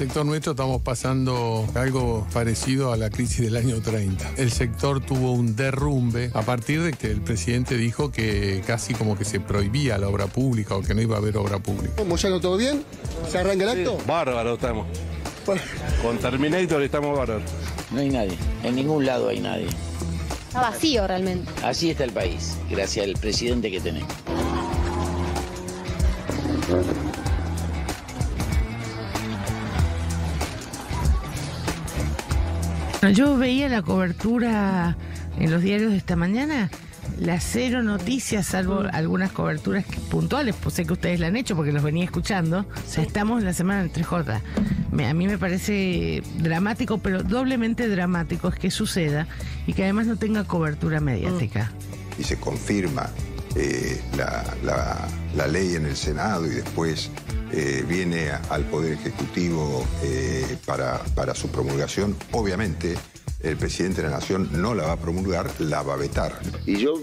el sector nuestro estamos pasando algo parecido a la crisis del año 30. El sector tuvo un derrumbe a partir de que el presidente dijo que casi como que se prohibía la obra pública o que no iba a haber obra pública. ¿Moyano todo bien? ¿Se arranca el acto? bárbaro estamos. Con Terminator estamos bárbaros. No hay nadie, en ningún lado hay nadie. Está vacío realmente. Así está el país, gracias al presidente que tenemos. Yo veía la cobertura en los diarios de esta mañana, la cero noticias, salvo mm. algunas coberturas puntuales, pues sé que ustedes la han hecho porque los venía escuchando. estamos en la semana del 3J. a mí me parece dramático, pero doblemente dramático es que suceda y que además no tenga cobertura mediática. Mm. Y se confirma eh, la, ley en el Senado y después eh, viene al Poder Ejecutivo eh, para, para su promulgación, obviamente el presidente de la Nación no la va a promulgar, la va a vetar. Y yo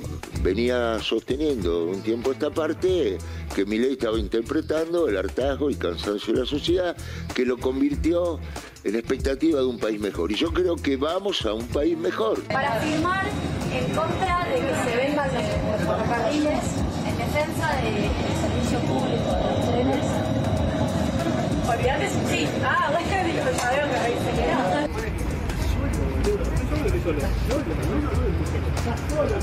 venía sosteniendo un tiempo esta parte que mi ley estaba interpretando el hartazgo y cansancio de la sociedad, que lo convirtió en expectativa de un país mejor. Y yo creo que vamos a un país mejor. Para firmar en contra de que se vendan los ferrocarriles, en defensa del servicio público de los trenes. Olvidate, sí. Ah, no es que sabemos que no. Señora, no se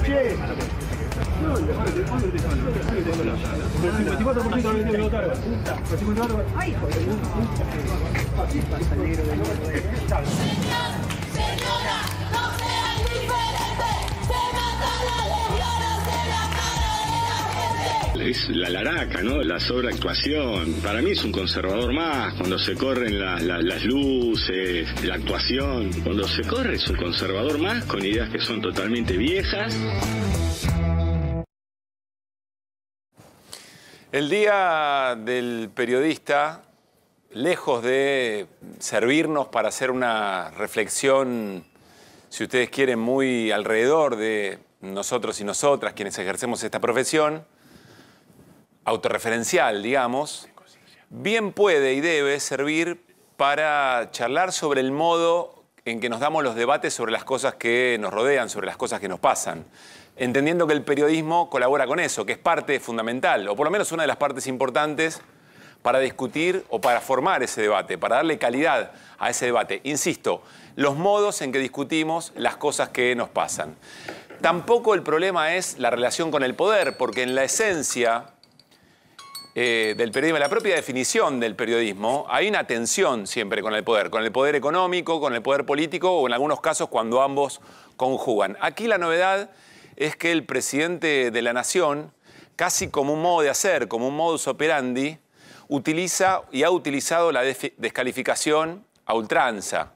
es la laraca, ¿no? La sobreactuación. Para mí es un conservador más, cuando se corren las luces, la actuación, cuando se corre es un conservador más con ideas que son totalmente viejas. El Día del Periodista, lejos de servirnos para hacer una reflexión, si ustedes quieren, muy alrededor de nosotros y nosotras, quienes ejercemos esta profesión, autorreferencial, digamos, bien puede y debe servir para charlar sobre el modo en que nos damos los debates sobre las cosas que nos rodean, sobre las cosas que nos pasan, entendiendo que el periodismo colabora con eso, que es parte fundamental, o por lo menos una de las partes importantes para discutir o para formar ese debate, para darle calidad a ese debate. Insisto, los modos en que discutimos las cosas que nos pasan. Tampoco el problema es la relación con el poder, porque en la esencia eh, del periodismo, la propia definición del periodismo, hay una tensión siempre con el poder, con el poder económico, con el poder político o en algunos casos cuando ambos conjugan. Aquí la novedad es que el presidente de la nación, casi como un modo de hacer, como un modus operandi, utiliza y ha utilizado la descalificación a ultranza.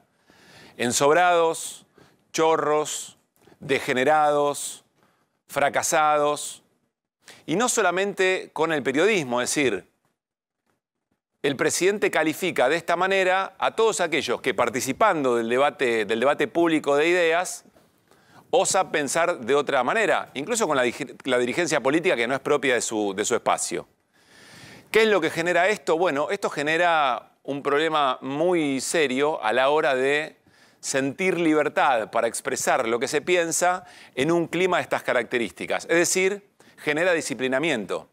Ensobrados, chorros, degenerados, fracasados, y no solamente con el periodismo, es decir, el presidente califica de esta manera a todos aquellos que participando del debate, público de ideas, osa pensar de otra manera, incluso con la, dirigencia política que no es propia de su, de su espacio. ¿Qué es lo que genera esto? Bueno, esto genera un problema muy serio a la hora de sentir libertad para expresar lo que se piensa en un clima de estas características. Es decir, genera disciplinamiento.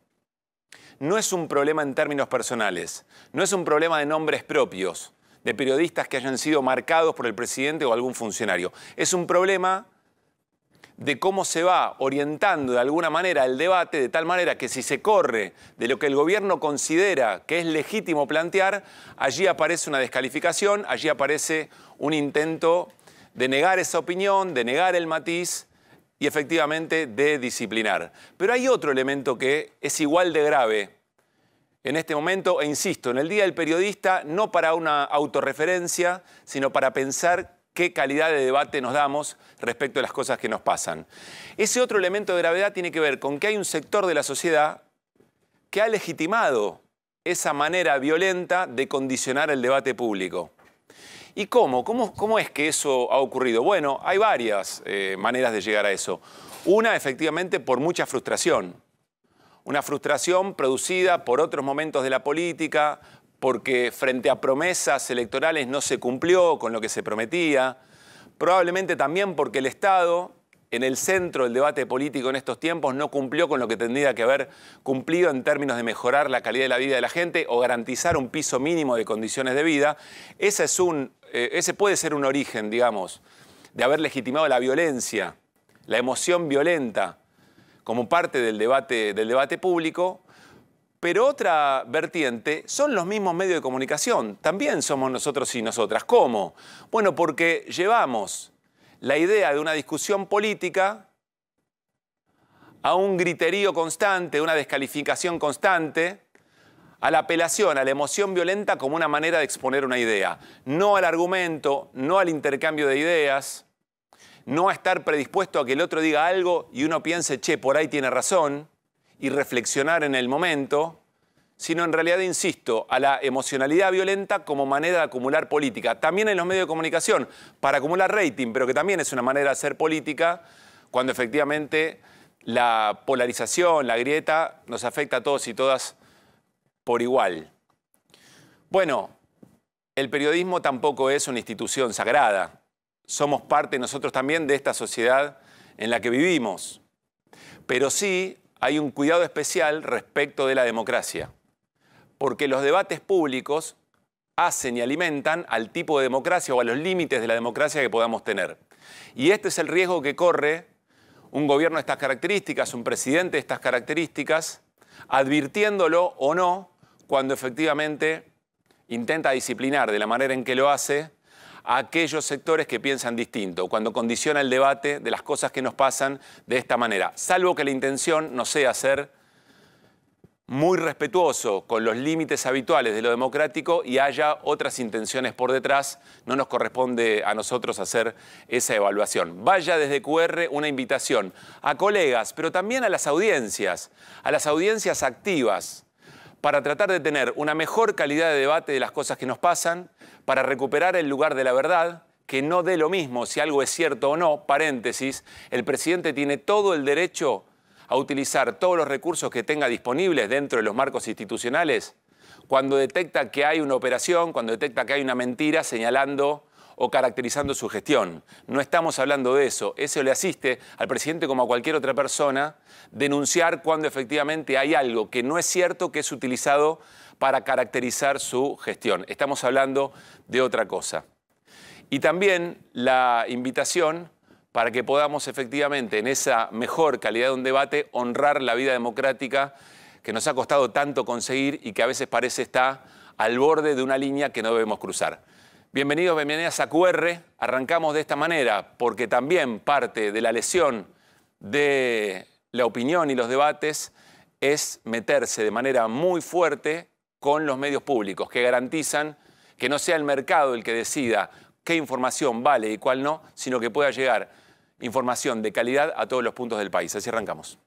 No es un problema en términos personales, no es un problema de nombres propios, de periodistas que hayan sido marcados por el presidente o algún funcionario. Es un problema de cómo se va orientando de alguna manera el debate, de tal manera que si se corre de lo que el gobierno considera que es legítimo plantear, allí aparece una descalificación, allí aparece un intento de negar esa opinión, de negar el matiz y efectivamente de disciplinar. Pero hay otro elemento que es igual de grave en este momento, e insisto, en el Día del Periodista, no para una autorreferencia, sino para pensar qué calidad de debate nos damos respecto a las cosas que nos pasan. Ese otro elemento de gravedad tiene que ver con que hay un sector de la sociedad que ha legitimado esa manera violenta de condicionar el debate público. ¿Y cómo? cómo? ¿Cómo, es que eso ha ocurrido? Bueno, hay varias eh, maneras de llegar a eso. Una, efectivamente, por mucha frustración. Una frustración producida por otros momentos de la política, porque frente a promesas electorales no se cumplió con lo que se prometía. Probablemente también porque el Estado, en el centro del debate político en estos tiempos, no cumplió con lo que tendría que haber cumplido en términos de mejorar la calidad de la vida de la gente o garantizar un piso mínimo de condiciones de vida. Esa es un eh, ese puede ser un origen, digamos, de haber legitimado la violencia, la emoción violenta, como parte del debate, del debate público, pero otra vertiente son los mismos medios de comunicación. También somos nosotros y nosotras. ¿Cómo? Bueno, porque llevamos la idea de una discusión política a un griterío constante, una descalificación constante, a la apelación, a la emoción violenta como una manera de exponer una idea. No al argumento, no al intercambio de ideas, no a estar predispuesto a que el otro diga algo y uno piense, che, por ahí tiene razón, y reflexionar en el momento, sino en realidad, insisto, a la emocionalidad violenta como manera de acumular política. También en los medios de comunicación, para acumular rating, pero que también es una manera de hacer política cuando efectivamente la polarización, la grieta, nos afecta a todos y todas por igual. Bueno, el periodismo tampoco es una institución sagrada. Somos parte nosotros también de esta sociedad en la que vivimos. Pero sí hay un cuidado especial respecto de la democracia, porque los debates públicos hacen y alimentan al tipo de democracia o a los límites de la democracia que podamos tener. Y este es el riesgo que corre un gobierno de estas características, un presidente de estas características, advirtiéndolo o no cuando efectivamente intenta disciplinar de la manera en que lo hace a aquellos sectores que piensan distinto, cuando condiciona el debate de las cosas que nos pasan de esta manera, salvo que la intención no sea ser muy respetuoso con los límites habituales de lo democrático y haya otras intenciones por detrás, no nos corresponde a nosotros hacer esa evaluación. Vaya desde QR una invitación a colegas, pero también a las audiencias, a las audiencias activas, para tratar de tener una mejor calidad de debate de las cosas que nos pasan, para recuperar el lugar de la verdad, que no dé lo mismo si algo es cierto o no, paréntesis, el presidente tiene todo el derecho a utilizar todos los recursos que tenga disponibles dentro de los marcos institucionales cuando detecta que hay una operación, cuando detecta que hay una mentira señalando o caracterizando su gestión. No estamos hablando de eso. Eso le asiste al presidente como a cualquier otra persona denunciar cuando efectivamente hay algo que no es cierto que es utilizado para caracterizar su gestión. Estamos hablando de otra cosa. Y también la invitación para que podamos efectivamente en esa mejor calidad de un debate honrar la vida democrática que nos ha costado tanto conseguir y que a veces parece está al borde de una línea que no debemos cruzar. Bienvenidos, bienvenidas a QR. Arrancamos de esta manera porque también parte de la lesión de la opinión y los debates es meterse de manera muy fuerte con los medios públicos que garantizan que no sea el mercado el que decida qué información vale y cuál no, sino que pueda llegar información de calidad a todos los puntos del país. Así arrancamos.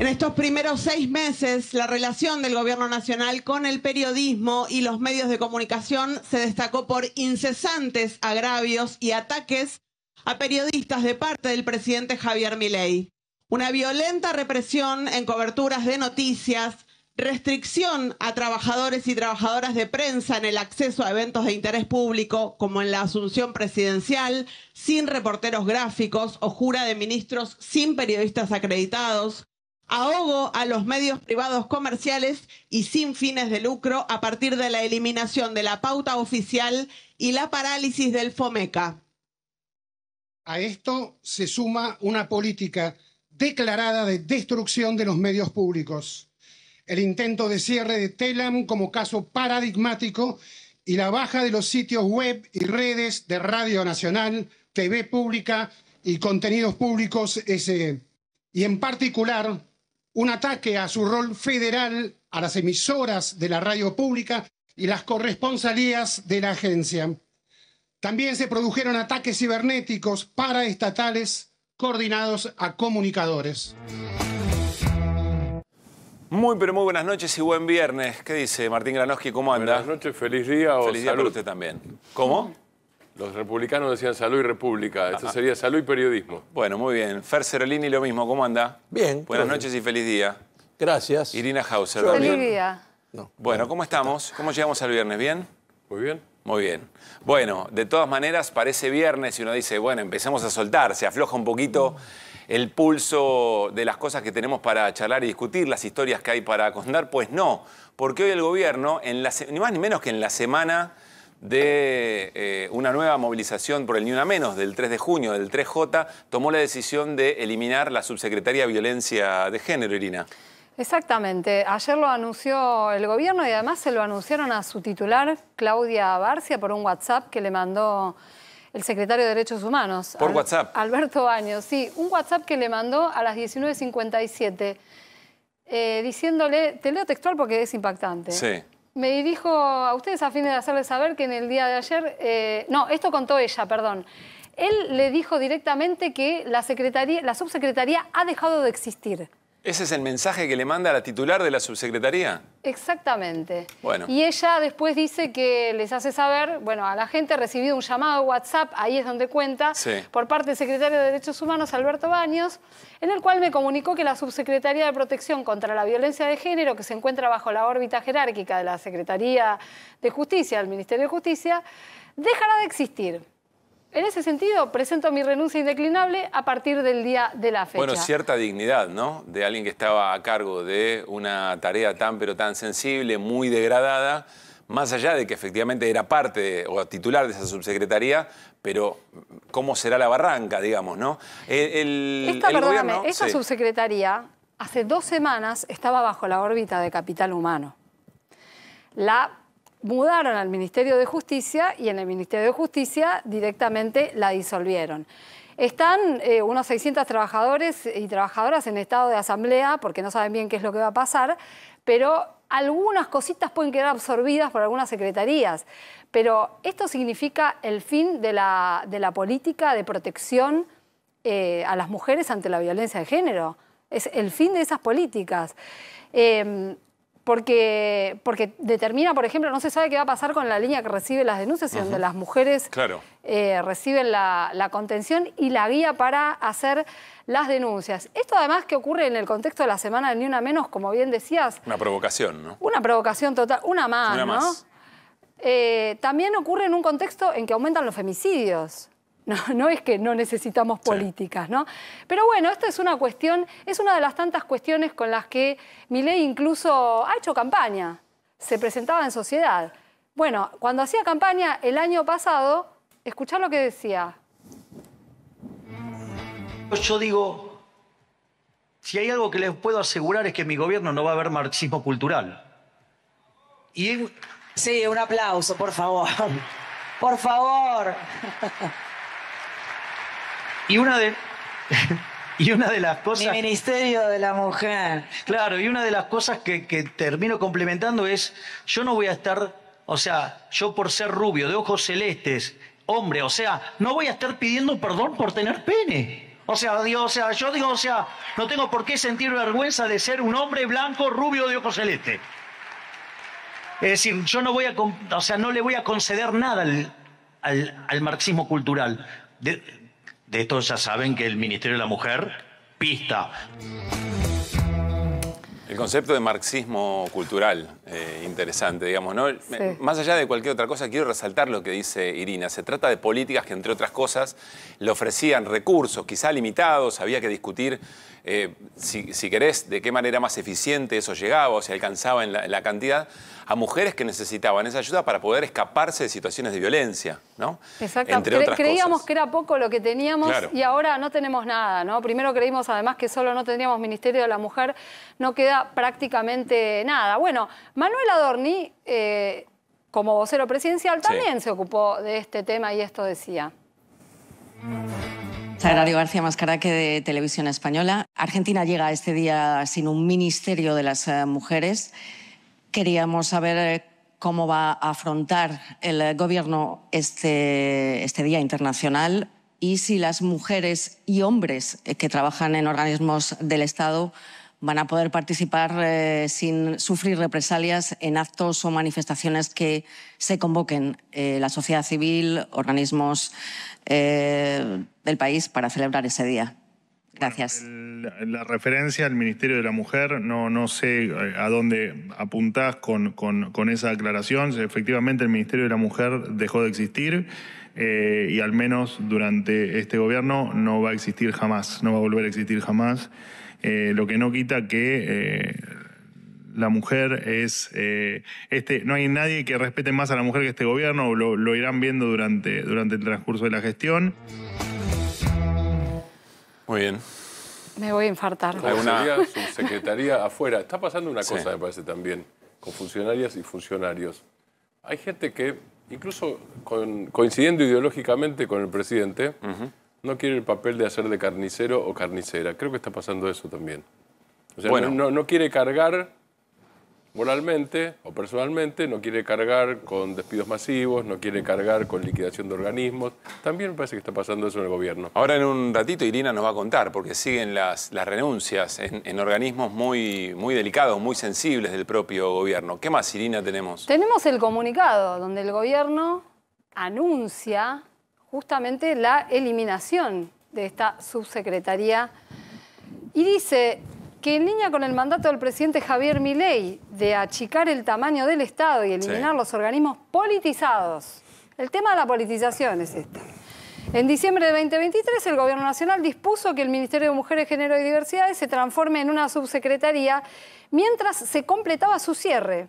En estos primeros seis meses, la relación del Gobierno Nacional con el periodismo y los medios de comunicación se destacó por incesantes agravios y ataques a periodistas de parte del presidente Javier Milei. Una violenta represión en coberturas de noticias, restricción a trabajadores y trabajadoras de prensa en el acceso a eventos de interés público, como en la asunción presidencial, sin reporteros gráficos o jura de ministros sin periodistas acreditados, ahogo a los medios privados comerciales y sin fines de lucro a partir de la eliminación de la pauta oficial y la parálisis del FOMECA. A esto se suma una política declarada de destrucción de los medios públicos, el intento de cierre de Telam como caso paradigmático y la baja de los sitios web y redes de Radio Nacional, TV Pública y Contenidos Públicos SE y en particular un ataque a su rol federal, a las emisoras de la radio pública y las corresponsalías de la agencia. También se produjeron ataques cibernéticos paraestatales coordinados a comunicadores. Muy, pero muy buenas noches y buen viernes. ¿Qué dice Martín Granoski? ¿Cómo anda? Buenas noches, feliz día. O feliz día usted también. ¿Cómo? Los republicanos decían salud y república. Esto ah, ah. sería salud y periodismo. Bueno, muy bien. Fer Cerolini, lo mismo. ¿Cómo anda? Bien. Buenas noches y feliz día. Gracias. Irina Hauser. feliz día. Bueno, ¿cómo estamos? ¿Cómo llegamos al viernes? ¿Bien? Muy bien. Muy bien. Bueno, de todas maneras, parece viernes y uno dice, bueno, empecemos a soltar, se afloja un poquito el pulso de las cosas que tenemos para charlar y discutir, las historias que hay para contar. Pues no, porque hoy el gobierno, en la, ni más ni menos que en la semana de eh, una nueva movilización por el Ni Una Menos del 3 de junio, del 3J, tomó la decisión de eliminar la subsecretaria de Violencia de Género, Irina. Exactamente. Ayer lo anunció el gobierno y además se lo anunciaron a su titular, Claudia Barcia, por un WhatsApp que le mandó el secretario de Derechos Humanos. Por WhatsApp. Alberto Baños, sí. Un WhatsApp que le mandó a las 19.57, eh, diciéndole, te leo textual porque es impactante. Sí me dirijo a ustedes a fin de hacerles saber que en el día de ayer, eh, no, esto contó ella, perdón. Él le dijo directamente que la, la subsecretaría ha dejado de existir. Ese es el mensaje que le manda a la titular de la subsecretaría. Exactamente. Bueno. Y ella después dice que les hace saber, bueno, a la gente ha recibido un llamado de WhatsApp, ahí es donde cuenta, por parte del secretario de Derechos Humanos, Alberto Baños, en el cual me comunicó que la subsecretaría de Protección contra la Violencia de Género, que se encuentra bajo la órbita jerárquica de la Secretaría de Justicia, del Ministerio de Justicia, dejará de existir en ese sentido, presento mi renuncia indeclinable a partir del día de la fecha. Bueno, cierta dignidad, ¿no? De alguien que estaba a cargo de una tarea tan pero tan sensible, muy degradada, más allá de que efectivamente era parte o titular de esa subsecretaría, pero ¿cómo será la barranca, digamos, no? esta, perdóname. subsecretaría hace dos semanas estaba bajo la órbita de Capital Humano. La mudaron al Ministerio de Justicia y en el Ministerio de Justicia directamente la disolvieron. Están eh, unos 600 trabajadores y trabajadoras en estado de asamblea porque no saben bien qué es lo que va a pasar, pero algunas cositas pueden quedar absorbidas por algunas secretarías. Pero esto significa el fin de la, política de protección eh, a las mujeres ante la violencia de género. Es el fin de esas políticas. Em, porque, porque determina, por ejemplo, no se sabe qué va a pasar con la línea que recibe las denuncias, donde las mujeres eh, reciben la, contención y la guía para hacer las denuncias. Esto además que ocurre en el contexto de la semana de Ni Una Menos, como bien decías. Una provocación, ¿no? Una provocación total, una más, ¿no? Eh, también ocurre en un contexto en que aumentan los femicidios. No, es que no necesitamos políticas, ¿no? Pero bueno, esta es una cuestión, es una de las tantas cuestiones con las que Milei incluso ha hecho campaña, se presentaba en sociedad. Bueno, cuando hacía campaña el año pasado, escuchá lo que decía. Pues yo digo, si hay algo que les puedo asegurar es que en mi gobierno no va a haber marxismo cultural. Sí, un aplauso, por favor. Por favor. Y una de. y una de las cosas. Mi ministerio de la mujer. Claro, y una de las cosas que, termino complementando es: yo no voy a estar, o sea, yo por ser rubio, de ojos celestes, hombre, o sea, no voy a estar pidiendo perdón por tener pene. O sea, o sea, yo digo, o sea, no tengo por qué sentir vergüenza de ser un hombre blanco, rubio de ojos celestes. Es decir, yo no voy a, o sea, no le voy a conceder nada al, al, al marxismo cultural. De, de esto ya saben que el Ministerio de la Mujer pista. El concepto de marxismo cultural, eh, interesante, digamos, ¿no? Más allá de cualquier otra cosa, quiero resaltar lo que dice Irina. Se trata de políticas que, entre otras cosas, le ofrecían recursos, quizá limitados, había que discutir eh, si, querés, de qué manera más eficiente eso llegaba o se alcanzaba en la, cantidad, a mujeres que necesitaban esa ayuda para poder escaparse de situaciones de violencia, ¿no? Exacto. creíamos que era poco lo que teníamos y ahora no tenemos nada, ¿no? Primero creímos además que solo no teníamos Ministerio de la Mujer, no queda prácticamente nada. Bueno, Manuel Adorni, eh, como vocero presidencial, también se ocupó de este tema y esto decía. Sagrario García que de Televisión Española. Argentina llega este día sin un ministerio de las eh, mujeres. Queríamos saber eh, cómo va a afrontar el gobierno este, este Día Internacional y si las mujeres y hombres eh, que trabajan en organismos del Estado van a poder participar sin sufrir represalias en actos o manifestaciones que se convoquen la sociedad civil, organismos eh, del país para celebrar ese día. Gracias. la referencia al Ministerio de la Mujer, no, no sé eh, a dónde apuntás con, esa aclaración. Efectivamente, el Ministerio de la Mujer dejó de existir eh, y al menos durante este gobierno no va a existir jamás, no va a volver a existir jamás. lo que no quita que la mujer es eh, este no hay nadie que respete más a la mujer que este gobierno lo, irán viendo durante, durante el transcurso de la gestión muy bien me voy a infartar alguna subsecretaría afuera está pasando una cosa me parece también con funcionarias y funcionarios hay gente que incluso coincidiendo ideológicamente con el presidente no quiere el papel de hacer de carnicero o carnicera creo que está pasando eso también bueno. no, no quiere cargar moralmente o personalmente, no quiere cargar con despidos masivos, no quiere cargar con liquidación de organismos. También me parece que está pasando eso en el gobierno. Ahora en un ratito Irina nos va a contar, porque siguen las, renuncias en, organismos muy, muy delicados, muy sensibles del propio gobierno. ¿Qué más, Irina, tenemos? Tenemos el comunicado, donde el gobierno anuncia justamente la eliminación de esta subsecretaría y dice, que en línea con el mandato del presidente Javier Milei de achicar el tamaño del Estado y eliminar los organismos politizados. El tema de la politización es este. En diciembre de 2023, el Gobierno Nacional dispuso que el Ministerio de Mujeres, Género y Diversidades se transforme en una subsecretaría mientras se completaba su cierre.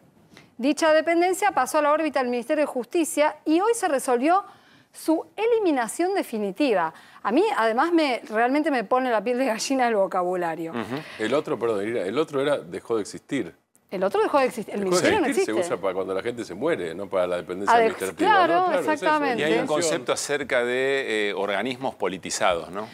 Dicha dependencia pasó a la órbita del Ministerio de Justicia y hoy se resolvió su eliminación definitiva. A mí, además, me, realmente me pone la piel de gallina el vocabulario. El otro, perdón, el otro era dejó de existir. El otro dejó de existir. El, ministerio se usa para cuando la gente se muere, no para la dependencia del ministerio. Claro, exactamente. y hay un concepto acerca de eh, organismos politizados, ¿no?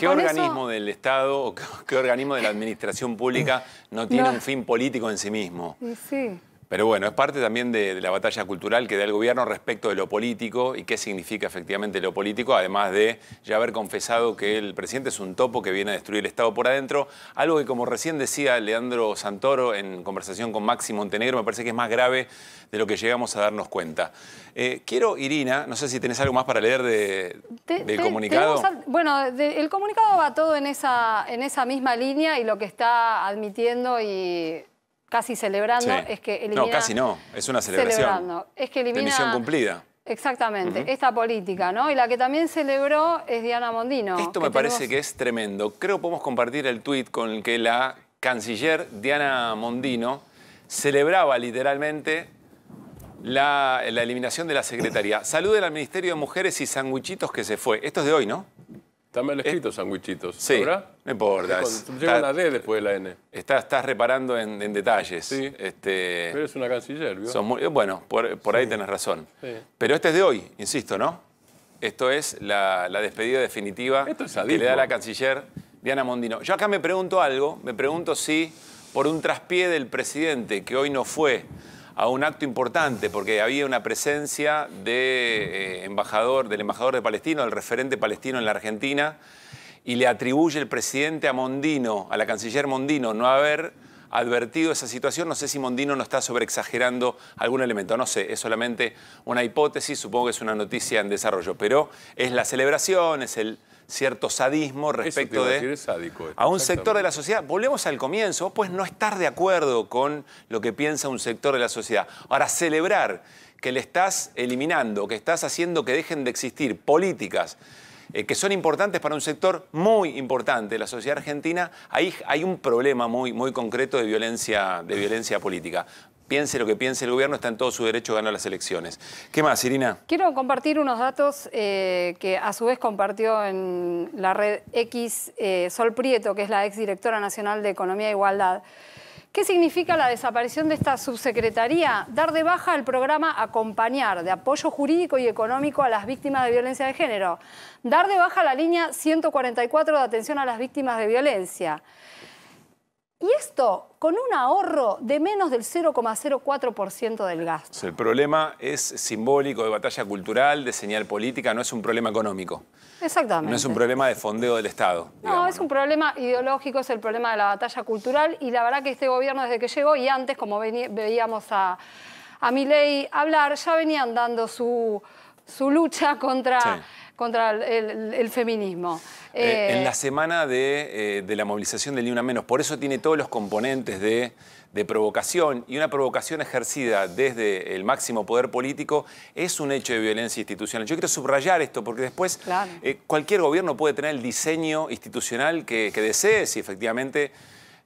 ¿Qué organismo del Estado o qué, organismo de la administración pública no tiene un fin político en sí mismo? Sí. Pero bueno, es parte también de, la batalla cultural que da el gobierno respecto de lo político y qué significa efectivamente lo político, además de ya haber confesado que el presidente es un topo que viene a destruir el Estado por adentro, algo que como recién decía Leandro Santoro en conversación con Maxi Montenegro, me parece que es más grave de lo que llegamos a darnos cuenta. Eh, quiero, Irina, no sé si tenés algo más para leer del comunicado. bueno, el comunicado va todo en esa misma línea y lo que está admitiendo y casi celebrando, es que elimina... No, casi no, es una celebración. Celebrando. Es que elimina... De cumplida. Exactamente, esta política, ¿no? Y la que también celebró es Diana Mondino. Esto me parece que es tremendo. Creo que podemos compartir el tuit con el que la canciller Diana Mondino celebraba literalmente la, eliminación de la secretaría. Saluden al Ministerio de Mujeres y sanguchitos que se fue. Esto es de hoy, ¿no? Está mal eh, escrito, es, Sí, no importa. llega está, D después de la N. Estás, reparando en, detalles. este, pero es una canciller, ¿vio? bueno, por, ahí tenés razón. Pero este es de hoy, insisto, ¿no? Esto es la, despedida definitiva que le da la canciller Diana Mondino. Yo acá me pregunto algo, me pregunto si por un traspié del presidente que hoy no fue a un acto importante, porque había una presencia de, eh, embajador, del embajador de Palestino, del referente palestino en la Argentina, y le atribuye el presidente a Mondino, a la canciller Mondino, no haber advertido esa situación. No sé si Mondino no está sobreexagerando algún elemento, no sé, es solamente una hipótesis, supongo que es una noticia en desarrollo, pero es la celebración, es el cierto sadismo respecto de a un sector de la sociedad. Volvemos al comienzo, pues no estar de acuerdo con lo que piensa un sector de la sociedad. Ahora, celebrar que le estás eliminando, que estás haciendo que dejen de existir políticas eh, que son importantes para un sector muy importante de la sociedad argentina, ahí hay un problema muy, muy concreto de violencia, de violencia política piense lo que piense el gobierno, está en todo su derecho a ganar las elecciones. ¿Qué más, Irina? Quiero compartir unos datos eh, que a su vez compartió en la red X eh, Sol Prieto, que es la exdirectora nacional de Economía e Igualdad. ¿Qué significa la desaparición de esta subsecretaría? Dar de baja el programa Acompañar de apoyo jurídico y económico a las víctimas de violencia de género. Dar de baja la línea 144 de atención a las víctimas de violencia. Y esto con un ahorro de menos del 0,04% del gasto. El problema es simbólico, de batalla cultural, de señal política, no es un problema económico. Exactamente. No es un problema de fondeo del Estado. No, es un problema ideológico, es el problema de la batalla cultural y la verdad que este gobierno desde que llegó y antes, como veíamos a, a Milei hablar, ya venían dando su su lucha contra... contra el, feminismo. Eh, en eh, la semana eh, de, la movilización del Ni Una Menos, por eso tiene todos los componentes de, provocación y una provocación ejercida desde el máximo poder político es un hecho de violencia institucional. Yo quiero subrayar esto porque después cualquier gobierno puede tener el diseño institucional que, que desee si efectivamente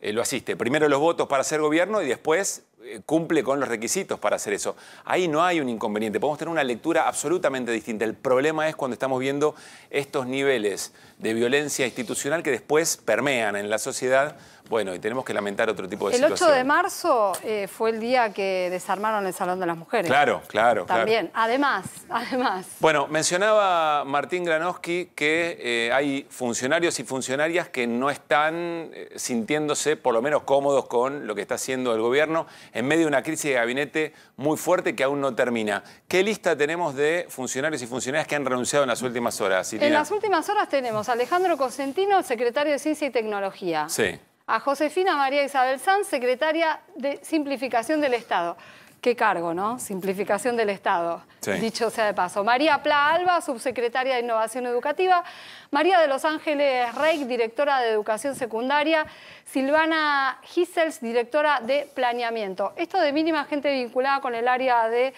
lo asiste. Primero los votos para ser gobierno y después eh, cumple con los requisitos para hacer eso. Ahí no hay un inconveniente, podemos tener una lectura absolutamente distinta. El problema es cuando estamos viendo estos niveles de violencia institucional que después permean en la sociedad bueno, y tenemos que lamentar otro tipo de situación. El 8 de marzo eh, fue el día que desarmaron el Salón de las Mujeres. Claro, claro. También, además, además. Bueno, mencionaba Martín Granoski que eh, hay funcionarios y funcionarias que no están eh, sintiéndose por lo menos cómodos con lo que está haciendo el gobierno en medio de una crisis de gabinete muy fuerte que aún no termina. ¿Qué lista tenemos de funcionarios y funcionarias que han renunciado en las últimas horas? En las últimas horas tenemos a Alejandro Cosentino, secretario de Ciencia y Tecnología. Sí a Josefina María Isabel Sanz, secretaria de Simplificación del Estado. Qué cargo, ¿no? Simplificación del Estado, dicho sea de paso. María Pla Alba, subsecretaria de Innovación Educativa. María de los Ángeles Rey, directora de Educación Secundaria. Silvana Gisels, directora de Planeamiento. Esto de mínima gente vinculada con el área de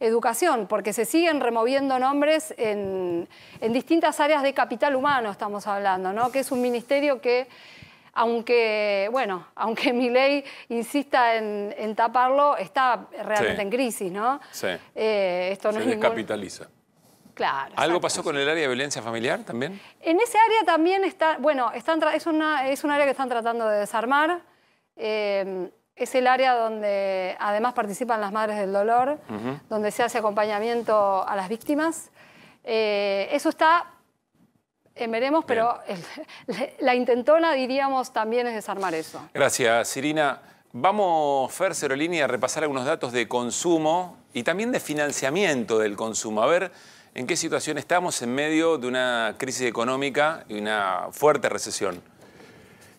educación, porque se siguen removiendo nombres en distintas áreas de capital humano, estamos hablando, ¿no? Que es un ministerio que aunque, bueno, aunque mi ley insista en, taparlo, está realmente en crisis, ¿no? Sí. Eh, esto no Se descapitaliza. Claro. ¿Algo pasó con el área de violencia familiar también? En ese área también está, bueno, es, un área que están tratando de desarmar. Eh, es el área donde además participan las madres del dolor, donde se hace acompañamiento a las víctimas. Eh, eso está eh, veremos, pero la intentona, diríamos, también es desarmar eso. Gracias, Irina. Vamos, Fer Cerolini, a repasar algunos datos de consumo y también de financiamiento del consumo. A ver en qué situación estamos en medio de una crisis económica y una fuerte recesión.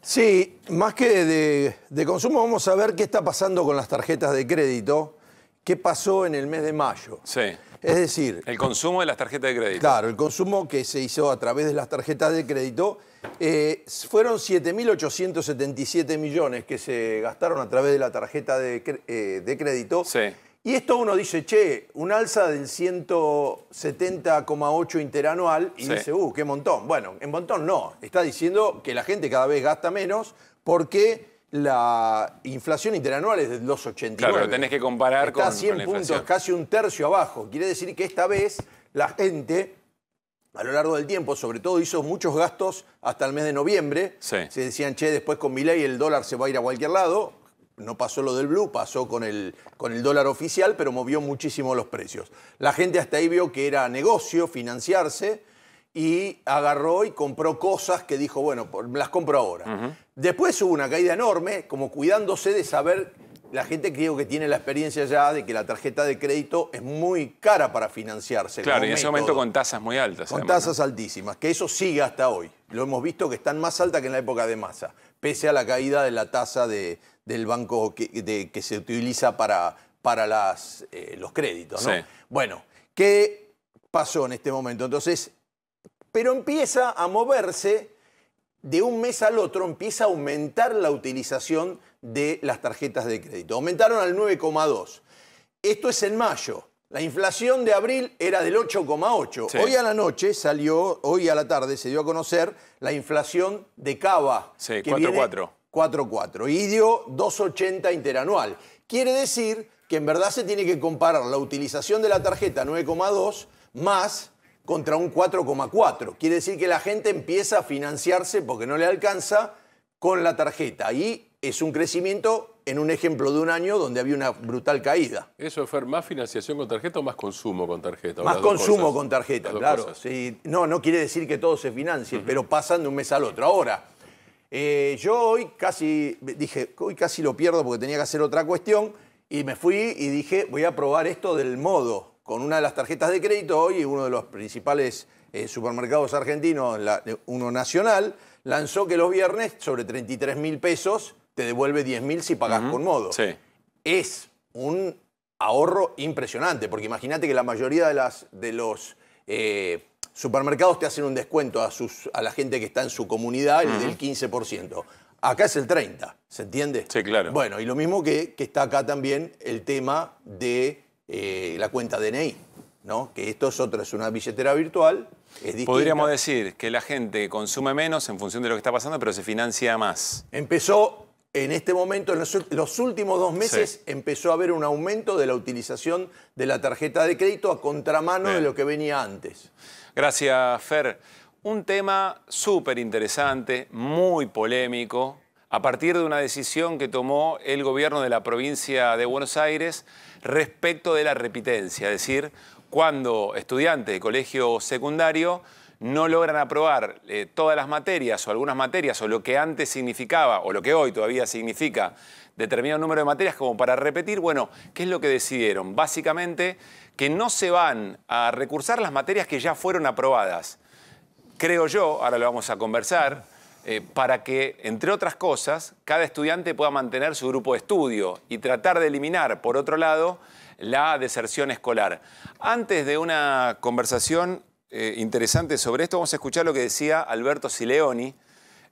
Sí, más que de, de consumo vamos a ver qué está pasando con las tarjetas de crédito, qué pasó en el mes de mayo. Sí. Es decir... El consumo de las tarjetas de crédito. Claro, el consumo que se hizo a través de las tarjetas de crédito. Eh, fueron 7.877 millones que se gastaron a través de la tarjeta eh, de, crédito. Sí. Y esto uno dice, che, un alza del 170,8 interanual y dice, uh, qué montón. Bueno, en montón no. Está diciendo que la gente cada vez gasta menos porque la inflación interanual es de 2,89. Claro, lo tenés que comparar con, puntos, casi un tercio abajo. Quiere decir que esta vez la gente, a lo largo del tiempo, sobre todo hizo muchos gastos hasta el mes de noviembre. Se decían, che, después con mi el dólar se va a ir a cualquier lado. No pasó lo del blue, pasó con el dólar oficial, pero movió muchísimo los precios. La gente hasta ahí vio que era negocio, financiarse, y agarró y compró cosas que dijo, bueno, las compro ahora. Después hubo una caída enorme, como cuidándose de saber, la gente creo que tiene la experiencia ya de que la tarjeta de crédito es muy cara para financiarse. Claro, y en ese momento con tasas muy altas. Con tasas altísimas, que eso sigue hasta hoy. Lo hemos visto que están más altas que en la época de masa, pese a la caída de la tasa de, del banco que, se utiliza para, para las, eh, los créditos. Bueno, ¿qué pasó en este momento? Entonces, pero empieza a moverse de un mes al otro, empieza a aumentar la utilización de las tarjetas de crédito. Aumentaron al 9,2. Esto es en mayo. La inflación de abril era del 8,8. Hoy a la noche salió, hoy a la tarde se dio a conocer la inflación de Cava. Sí, 4,4. 4,4. Y dio 2,80 interanual. Quiere decir que en verdad se tiene que comparar la utilización de la tarjeta 9,2 más contra un 4,4. Quiere decir que la gente empieza a financiarse porque no le alcanza con la tarjeta. Y es un crecimiento en un ejemplo de un año donde había una brutal caída. Eso, fue ¿más financiación con tarjeta o más consumo con tarjeta? Más consumo con tarjeta, claro. No, no quiere decir que todo se financie, pero pasan de un mes al otro. Ahora, eh, yo hoy casi, dije, hoy casi lo pierdo porque tenía que hacer otra cuestión y me fui y dije, voy a probar esto del modo con una de las tarjetas de crédito hoy, uno de los principales eh, supermercados argentinos, eh, uno nacional, lanzó que los viernes sobre 33 mil pesos te devuelve 10 mil si pagas con modo. Sí. Es un ahorro impresionante, porque imagínate que la mayoría de, los eh, supermercados te hacen un descuento a, la gente que está en su comunidad del 15%. Acá es el 30, ¿se entiende? Sí, claro. Bueno, y lo mismo que está acá también el tema de eh, la cuenta DNI. ¿No? Que esto es otra, es una billetera virtual. Podríamos decir que la gente consume menos en función de lo que está pasando, pero se financia más. Empezó en este momento, en los, últimos dos meses, empezó a haber un aumento de la utilización de la tarjeta de crédito a contramano de lo que venía antes. Gracias, Fer. Un tema súper interesante, muy polémico, a partir de una decisión que tomó el gobierno de la provincia de Buenos Aires respecto de la repitencia, es decir, cuando estudiantes de colegio secundario no logran aprobar eh, todas las materias o algunas materias o lo que antes significaba o lo que hoy todavía significa determinado número de materias como para repetir, bueno, ¿qué es lo que decidieron? Básicamente que no se van a recursar las materias que ya fueron aprobadas. Creo yo, ahora lo vamos a conversar, eh, para que, entre otras cosas, cada estudiante pueda mantener su grupo de estudio y tratar de eliminar, por otro lado, la deserción escolar. Antes de una conversación eh, interesante sobre esto, vamos a escuchar lo que decía Alberto Sileoni,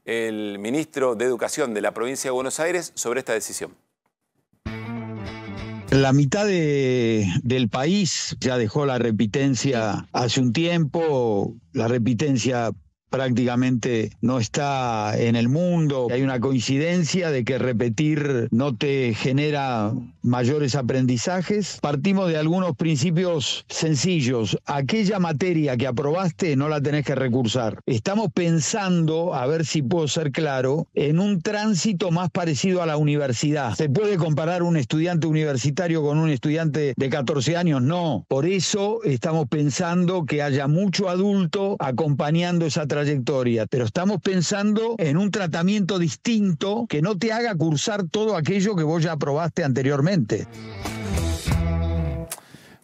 el ministro de Educación de la provincia de Buenos Aires, sobre esta decisión. La mitad del país ya dejó la repitencia hace un tiempo, la repitencia prácticamente no está en el mundo. Hay una coincidencia de que repetir no te genera mayores aprendizajes. Partimos de algunos principios sencillos. Aquella materia que aprobaste no la tenés que recursar. Estamos pensando, a ver si puedo ser claro, en un tránsito más parecido a la universidad. ¿Se puede comparar un estudiante universitario con un estudiante de 14 años? No. Por eso estamos pensando que haya mucho adulto acompañando esa transición pero estamos pensando en un tratamiento distinto que no te haga cursar todo aquello que vos ya aprobaste anteriormente.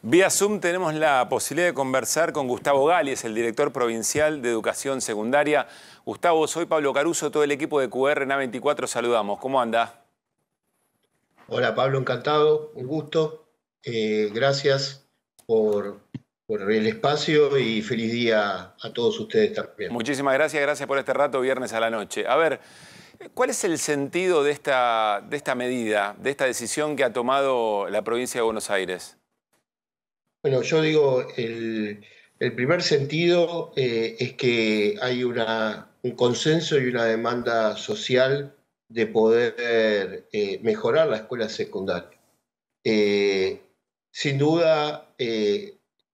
Vía Zoom tenemos la posibilidad de conversar con Gustavo es el director provincial de Educación Secundaria. Gustavo, soy Pablo Caruso, todo el equipo de qrna 24 saludamos. ¿Cómo anda? Hola Pablo, encantado, un gusto. Eh, gracias por por el espacio y feliz día a todos ustedes también. Muchísimas gracias, gracias por este rato viernes a la noche. A ver, ¿cuál es el sentido de esta, de esta medida, de esta decisión que ha tomado la provincia de Buenos Aires? Bueno, yo digo, el, primer sentido eh, es que hay una, un consenso y una demanda social de poder eh, mejorar la escuela secundaria. Eh, sin duda,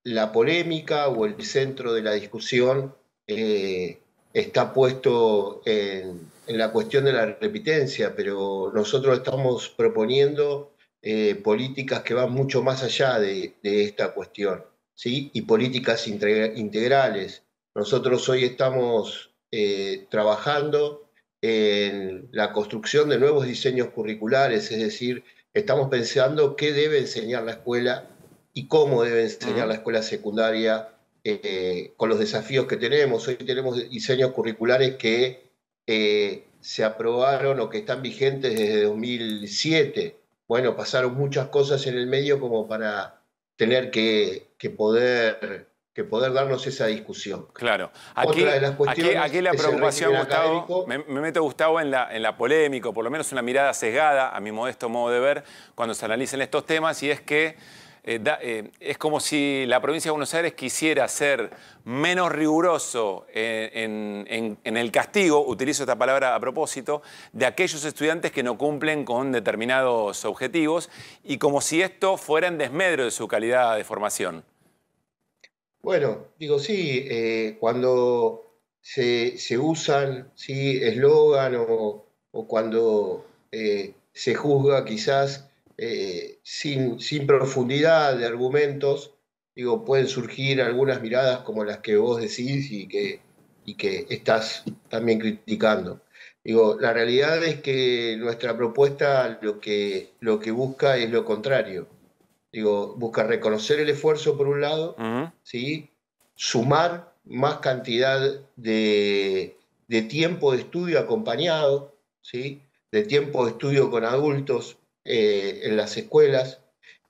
la polémica o el centro de la discusión eh, está puesto en, la cuestión de la repitencia, pero nosotros estamos proponiendo eh, políticas que van mucho más allá de, esta cuestión, ¿sí? Y políticas integrales. Nosotros hoy estamos eh, trabajando en la construcción de nuevos diseños curriculares, es decir, estamos pensando qué debe enseñar la escuela y cómo debe enseñar la escuela secundaria eh, con los desafíos que tenemos. Hoy tenemos diseños curriculares que eh, se aprobaron o que están vigentes desde 2007. Bueno, pasaron muchas cosas en el medio como para tener que, poder que poder darnos esa discusión. Claro. Aquí, aquí, la preocupación, Gustavo, me, me, meto, Gustavo, en la, en la polémica, por lo menos una mirada sesgada, a mi modesto modo de ver, cuando se analicen estos temas, y es que eh, eh, es como si la provincia de Buenos Aires quisiera ser menos riguroso eh, en, el castigo, utilizo esta palabra a propósito, de aquellos estudiantes que no cumplen con determinados objetivos y como si esto fuera en desmedro de su calidad de formación. Bueno, digo, sí, cuando se, usan sí, eslogan o cuando se juzga quizás eh, sin, profundidad de argumentos, digo, pueden surgir algunas miradas como las que vos decís y que, y que estás también criticando. Digo, la realidad es que nuestra propuesta lo que, lo que busca es lo contrario. Digo, busca reconocer el esfuerzo por un lado, ¿sí? sumar más cantidad de, de tiempo de estudio acompañado, ¿sí? de tiempo de estudio con adultos, eh, en las escuelas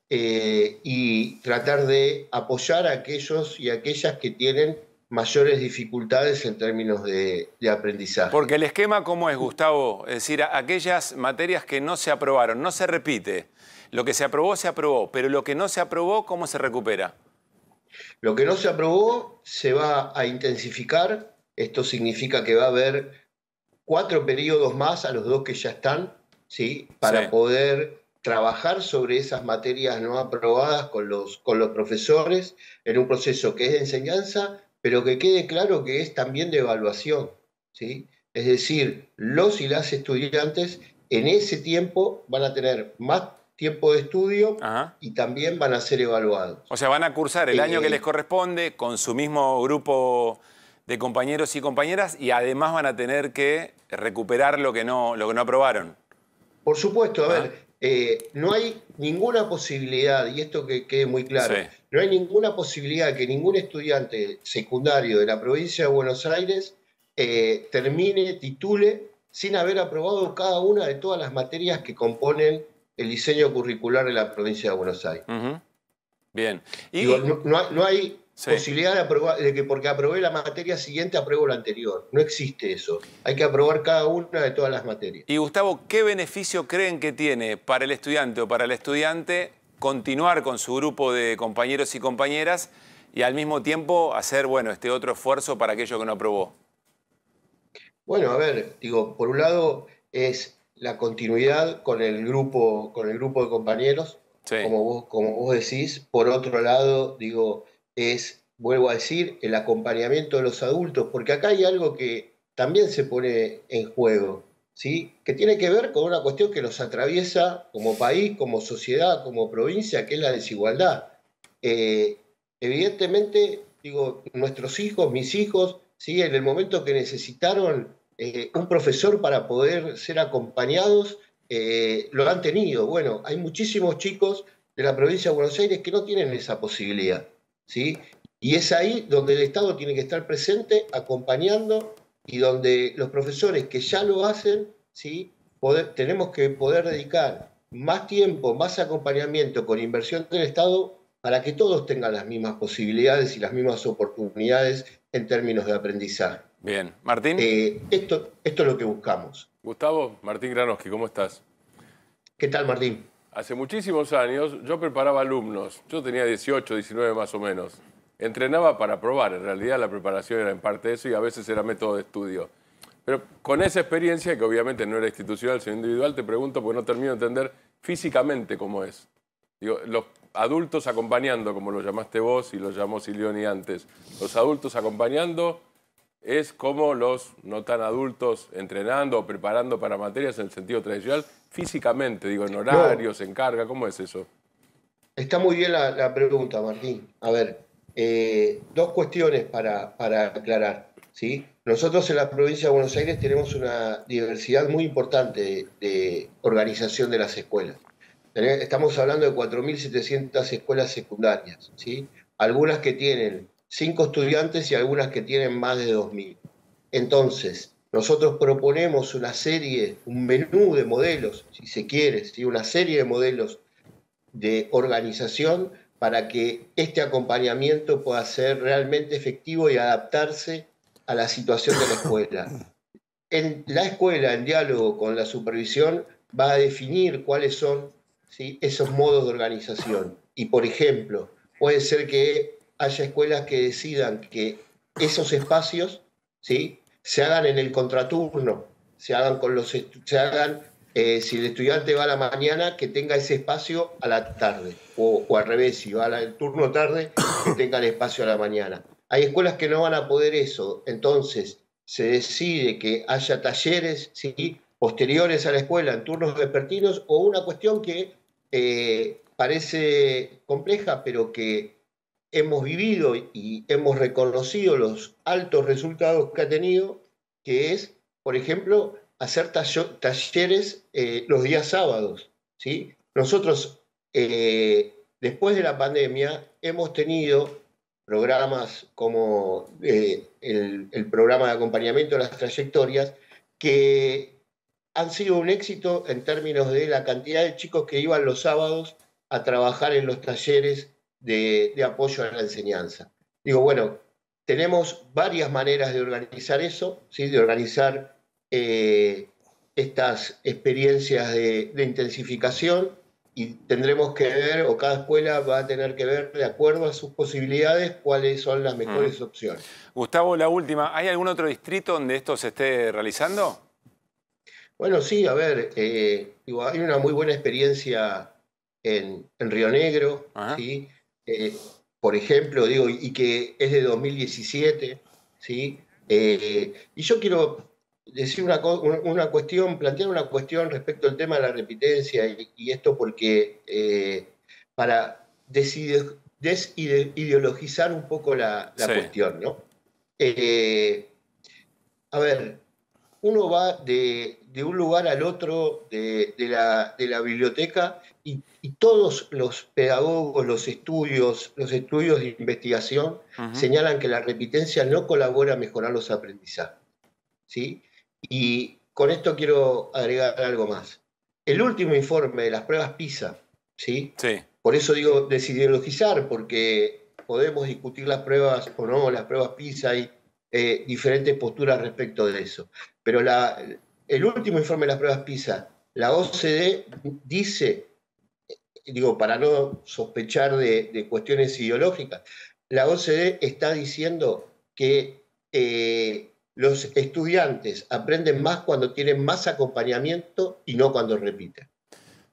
eh, y tratar de apoyar a aquellos y aquellas que tienen mayores dificultades en términos de, de, aprendizaje. Porque el esquema, ¿cómo es, Gustavo? Es decir, aquellas materias que no se aprobaron, no se repite. Lo que se aprobó, se aprobó, pero lo que no se aprobó, ¿cómo se recupera? Lo que no se aprobó se va a intensificar. Esto significa que va a haber cuatro periodos más a los dos que ya están para poder trabajar sobre esas materias no aprobadas con los, con los profesores en un proceso que es de enseñanza, pero que quede claro que es también de evaluación. Es decir, los y las estudiantes en ese tiempo van a tener más tiempo de estudio y también van a ser evaluados. O sea, van a cursar el año que eh, les corresponde con su mismo grupo de compañeros y compañeras y además van a tener que recuperar lo que no, lo que no aprobaron. Por supuesto, a ver, ah. eh, no hay ninguna posibilidad, y esto que quede muy claro, no hay ninguna posibilidad que ningún estudiante secundario de la provincia de Buenos Aires eh, termine, titule, sin haber aprobado cada una de todas las materias que componen el diseño curricular de la provincia de Buenos Aires. Bien. Y... no, no, hay, Posibilidad de, que porque aprobé la materia siguiente apruebo la anterior. No existe eso. Hay que aprobar cada una de todas las materias. Y Gustavo, ¿qué beneficio creen que tiene para el estudiante o para el estudiante continuar con su grupo de compañeros y compañeras y al mismo tiempo hacer bueno, este otro esfuerzo para aquello que no aprobó? Bueno, a ver, digo, por un lado es la continuidad con el grupo, con el grupo de compañeros, como, como vos decís. Por otro lado, digo, es, vuelvo a decir, el acompañamiento de los adultos, porque acá hay algo que también se pone en juego, ¿sí? que tiene que ver con una cuestión que nos atraviesa como país, como sociedad, como provincia, que es la desigualdad. Eh, evidentemente, digo, nuestros hijos, mis hijos, ¿sí? en el momento que necesitaron eh, un profesor para poder ser acompañados, eh, lo han tenido. Bueno, hay muchísimos chicos de la provincia de Buenos Aires que no tienen esa posibilidad. ¿sí? Y es ahí donde el Estado tiene que estar presente, acompañando, y donde los profesores que ya lo hacen, ¿sí? tenemos que poder dedicar más tiempo, más acompañamiento con inversión del Estado para que todos tengan las mismas posibilidades y las mismas oportunidades en términos de aprendizaje. Bien, Martín. Eh, esto, esto es lo que buscamos. Gustavo, Martín Granoski, ¿cómo estás? ¿Qué tal, Martín? Hace muchísimos años yo preparaba alumnos, yo tenía 18, 19 más o menos. Entrenaba para probar, en realidad la preparación era en parte eso y a veces era método de estudio. Pero con esa experiencia, que obviamente no era institucional sino individual, te pregunto, porque no termino de entender físicamente cómo es. los adultos acompañando, como lo llamaste vos y lo llamó Silioni antes, los adultos acompañando es como los no tan adultos entrenando o preparando para materias en el sentido tradicional, físicamente, digo, en horarios, se en carga, ¿cómo es eso? Está muy bien la, pregunta, Martín. A ver, eh, dos cuestiones para, para aclarar. ¿sí? Nosotros en la provincia de Buenos Aires tenemos una diversidad muy importante de, organización de las escuelas. Estamos hablando de 4.700 escuelas secundarias, ¿sí? algunas que tienen cinco estudiantes y algunas que tienen más de 2.000. Entonces, nosotros proponemos una serie, un menú de modelos, si se quiere, ¿sí? una serie de modelos de organización para que este acompañamiento pueda ser realmente efectivo y adaptarse a la situación de la escuela. En la escuela, en diálogo con la supervisión, va a definir cuáles son esos modos de organización. Y, por ejemplo, puede ser que haya escuelas que decidan que esos espacios ¿sí? se hagan en el contraturno, se hagan con los se hagan eh, si el estudiante va a la mañana, que tenga ese espacio a la tarde, o, al revés, si va al turno tarde, que tenga el espacio a la mañana. Hay escuelas que no van a poder eso, entonces se decide que haya talleres ¿sí? posteriores a la escuela, en turnos vespertinos, o una cuestión que eh, parece compleja, pero que hemos vivido y hemos reconocido los altos resultados que ha tenido, que es, por ejemplo, hacer talleres eh, los días sábados. ¿sí? Nosotros, eh, después de la pandemia, hemos tenido programas como eh, el, el programa de acompañamiento de las trayectorias, que han sido un éxito en términos de la cantidad de chicos que iban los sábados a trabajar en los talleres de, apoyo a la enseñanza. Digo, bueno, tenemos varias maneras de organizar eso, ¿sí? de organizar eh, estas experiencias de, intensificación y tendremos que ver, o cada escuela va a tener que ver, de acuerdo a sus posibilidades, cuáles son las mejores mm. opciones. Gustavo, la última, ¿hay algún otro distrito donde esto se esté realizando? Bueno, sí, a ver, eh, hay una muy buena experiencia en, Río Negro, ¿sí? Eh, por ejemplo, digo, y que es de 2017, ¿sí? Eh, y yo quiero decir una, cuestión, plantear una cuestión respecto al tema de la repitencia y, esto porque eh, para desideologizar un poco la, cuestión, ¿no? a ver, uno va de de un lugar al otro de, la, biblioteca y, todos los pedagogos, los estudios, los estudios de investigación señalan que la repitencia no colabora a mejorar los aprendizajes. ¿sí? Y con esto quiero agregar algo más. El último informe de las pruebas PISA, ¿sí? sí. por eso digo desideologizar, porque podemos discutir las pruebas o no, las pruebas PISA y eh, diferentes posturas respecto de eso. Pero la, el último informe de las pruebas PISA, la OCDE dice, digo, para no sospechar de, cuestiones ideológicas, la OCDE está diciendo que eh, los estudiantes aprenden más cuando tienen más acompañamiento y no cuando repiten.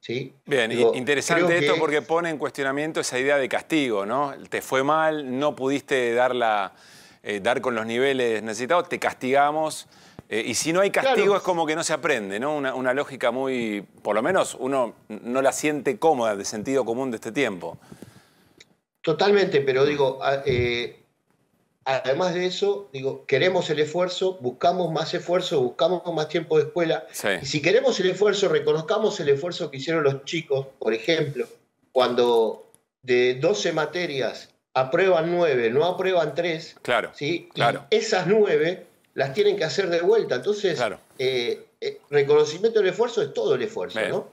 ¿Sí? Bien, interesante esto porque pone en cuestionamiento esa idea de castigo, ¿no? Te fue mal, no pudiste dar, eh, dar con los niveles necesitados, te castigamos eh, y si no hay castigo es como que no se aprende, ¿no? Una, lógica muy, por lo menos uno no la siente cómoda de sentido común de este tiempo. Totalmente, pero digo, eh, además de eso, digo, queremos el esfuerzo, buscamos más esfuerzo, buscamos más tiempo de escuela. Y si queremos el esfuerzo, reconozcamos el esfuerzo que hicieron los chicos, por ejemplo, cuando de 12 materias aprueban 9, no aprueban 3. Claro. ¿sí? claro. esas 9 las tienen que hacer de vuelta. Entonces, eh, eh, reconocimiento del esfuerzo es todo el esfuerzo, ¿no?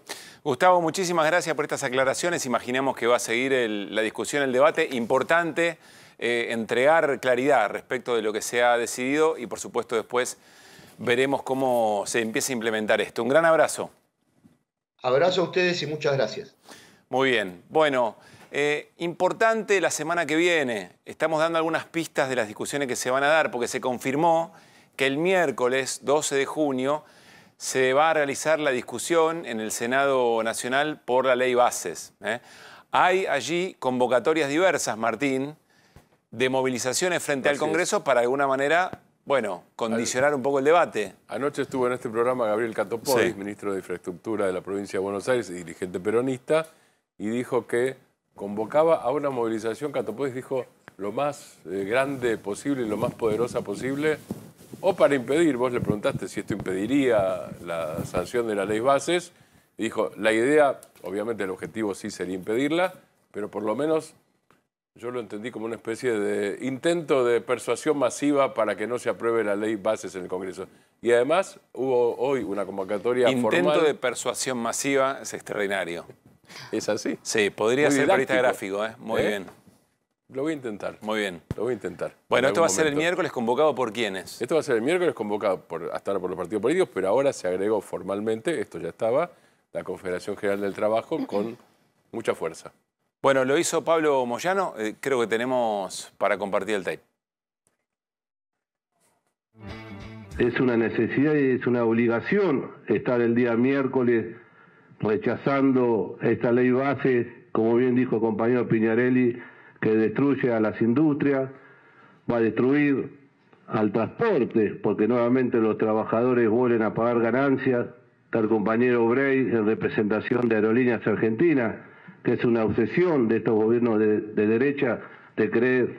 Gustavo, muchísimas gracias por estas aclaraciones. Imaginemos que va a seguir la discusión, el debate. Importante eh, entregar claridad respecto de lo que se ha decidido y, por supuesto, después veremos cómo se empieza a implementar esto. Un gran abrazo. Abrazo a ustedes y muchas gracias. Muy bien. Bueno, importante la semana que viene. Estamos dando algunas pistas de las discusiones que se van a dar porque se confirmó que el miércoles 12 de junio se va a realizar la discusión en el Senado Nacional por la ley bases. ¿eh? Hay allí convocatorias diversas, Martín, de movilizaciones frente al Congreso para de alguna manera, bueno, condicionar un poco el debate. Anoche estuvo en este programa Gabriel Catopodis, ministro de Infraestructura de la provincia de Buenos Aires y dirigente peronista, y dijo que convocaba a una movilización, Catopodis dijo, lo más eh, grande posible y lo más poderosa posible o para impedir, vos le preguntaste si esto impediría la sanción de la ley bases, dijo, la idea, obviamente el objetivo sí sería impedirla, pero por lo menos yo lo entendí como una especie de intento de persuasión masiva para que no se apruebe la ley bases en el Congreso. Y además hubo hoy una convocatoria formal. Intento de persuasión masiva es extraordinario. ¿Es así? Sí, podría ser periodista gráfico, ¿eh? Muy ¿Eh? bien. Lo voy a intentar. Muy bien. Lo voy a intentar. Bueno, esto va a ser el miércoles convocado por quiénes. Esto va a ser el miércoles convocado hasta ahora por los partidos políticos, pero ahora se agregó formalmente, esto ya estaba, la Confederación General del Trabajo con mucha fuerza. Bueno, lo hizo Pablo Moyano. Eh, creo que tenemos para compartir el tape. Es una necesidad y es una obligación estar el día miércoles rechazando esta ley base, como bien dijo el compañero Piñarelli, que destruye a las industrias, va a destruir al transporte, porque nuevamente los trabajadores vuelven a pagar ganancias. tal compañero Bray en representación de Aerolíneas Argentinas, que es una obsesión de estos gobiernos de, derecha de creer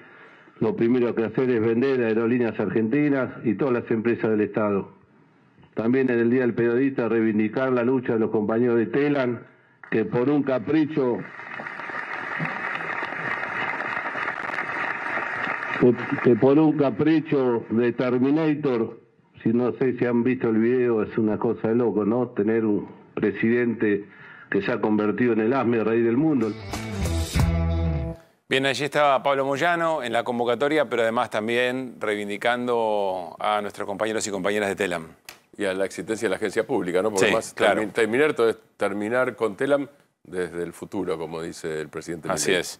lo primero que hacer es vender Aerolíneas Argentinas y todas las empresas del Estado. También en el Día del Periodista reivindicar la lucha de los compañeros de Telan, que por un capricho que por un capricho de Terminator, si no sé si han visto el video, es una cosa de loco, ¿no? Tener un presidente que se ha convertido en el asme rey del mundo. Bien, allí estaba Pablo Moyano en la convocatoria, pero además también reivindicando a nuestros compañeros y compañeras de TELAM. Y a la existencia de la agencia pública, ¿no? Porque además, claro. terminar, terminar con TELAM desde el futuro, como dice el presidente. Así es.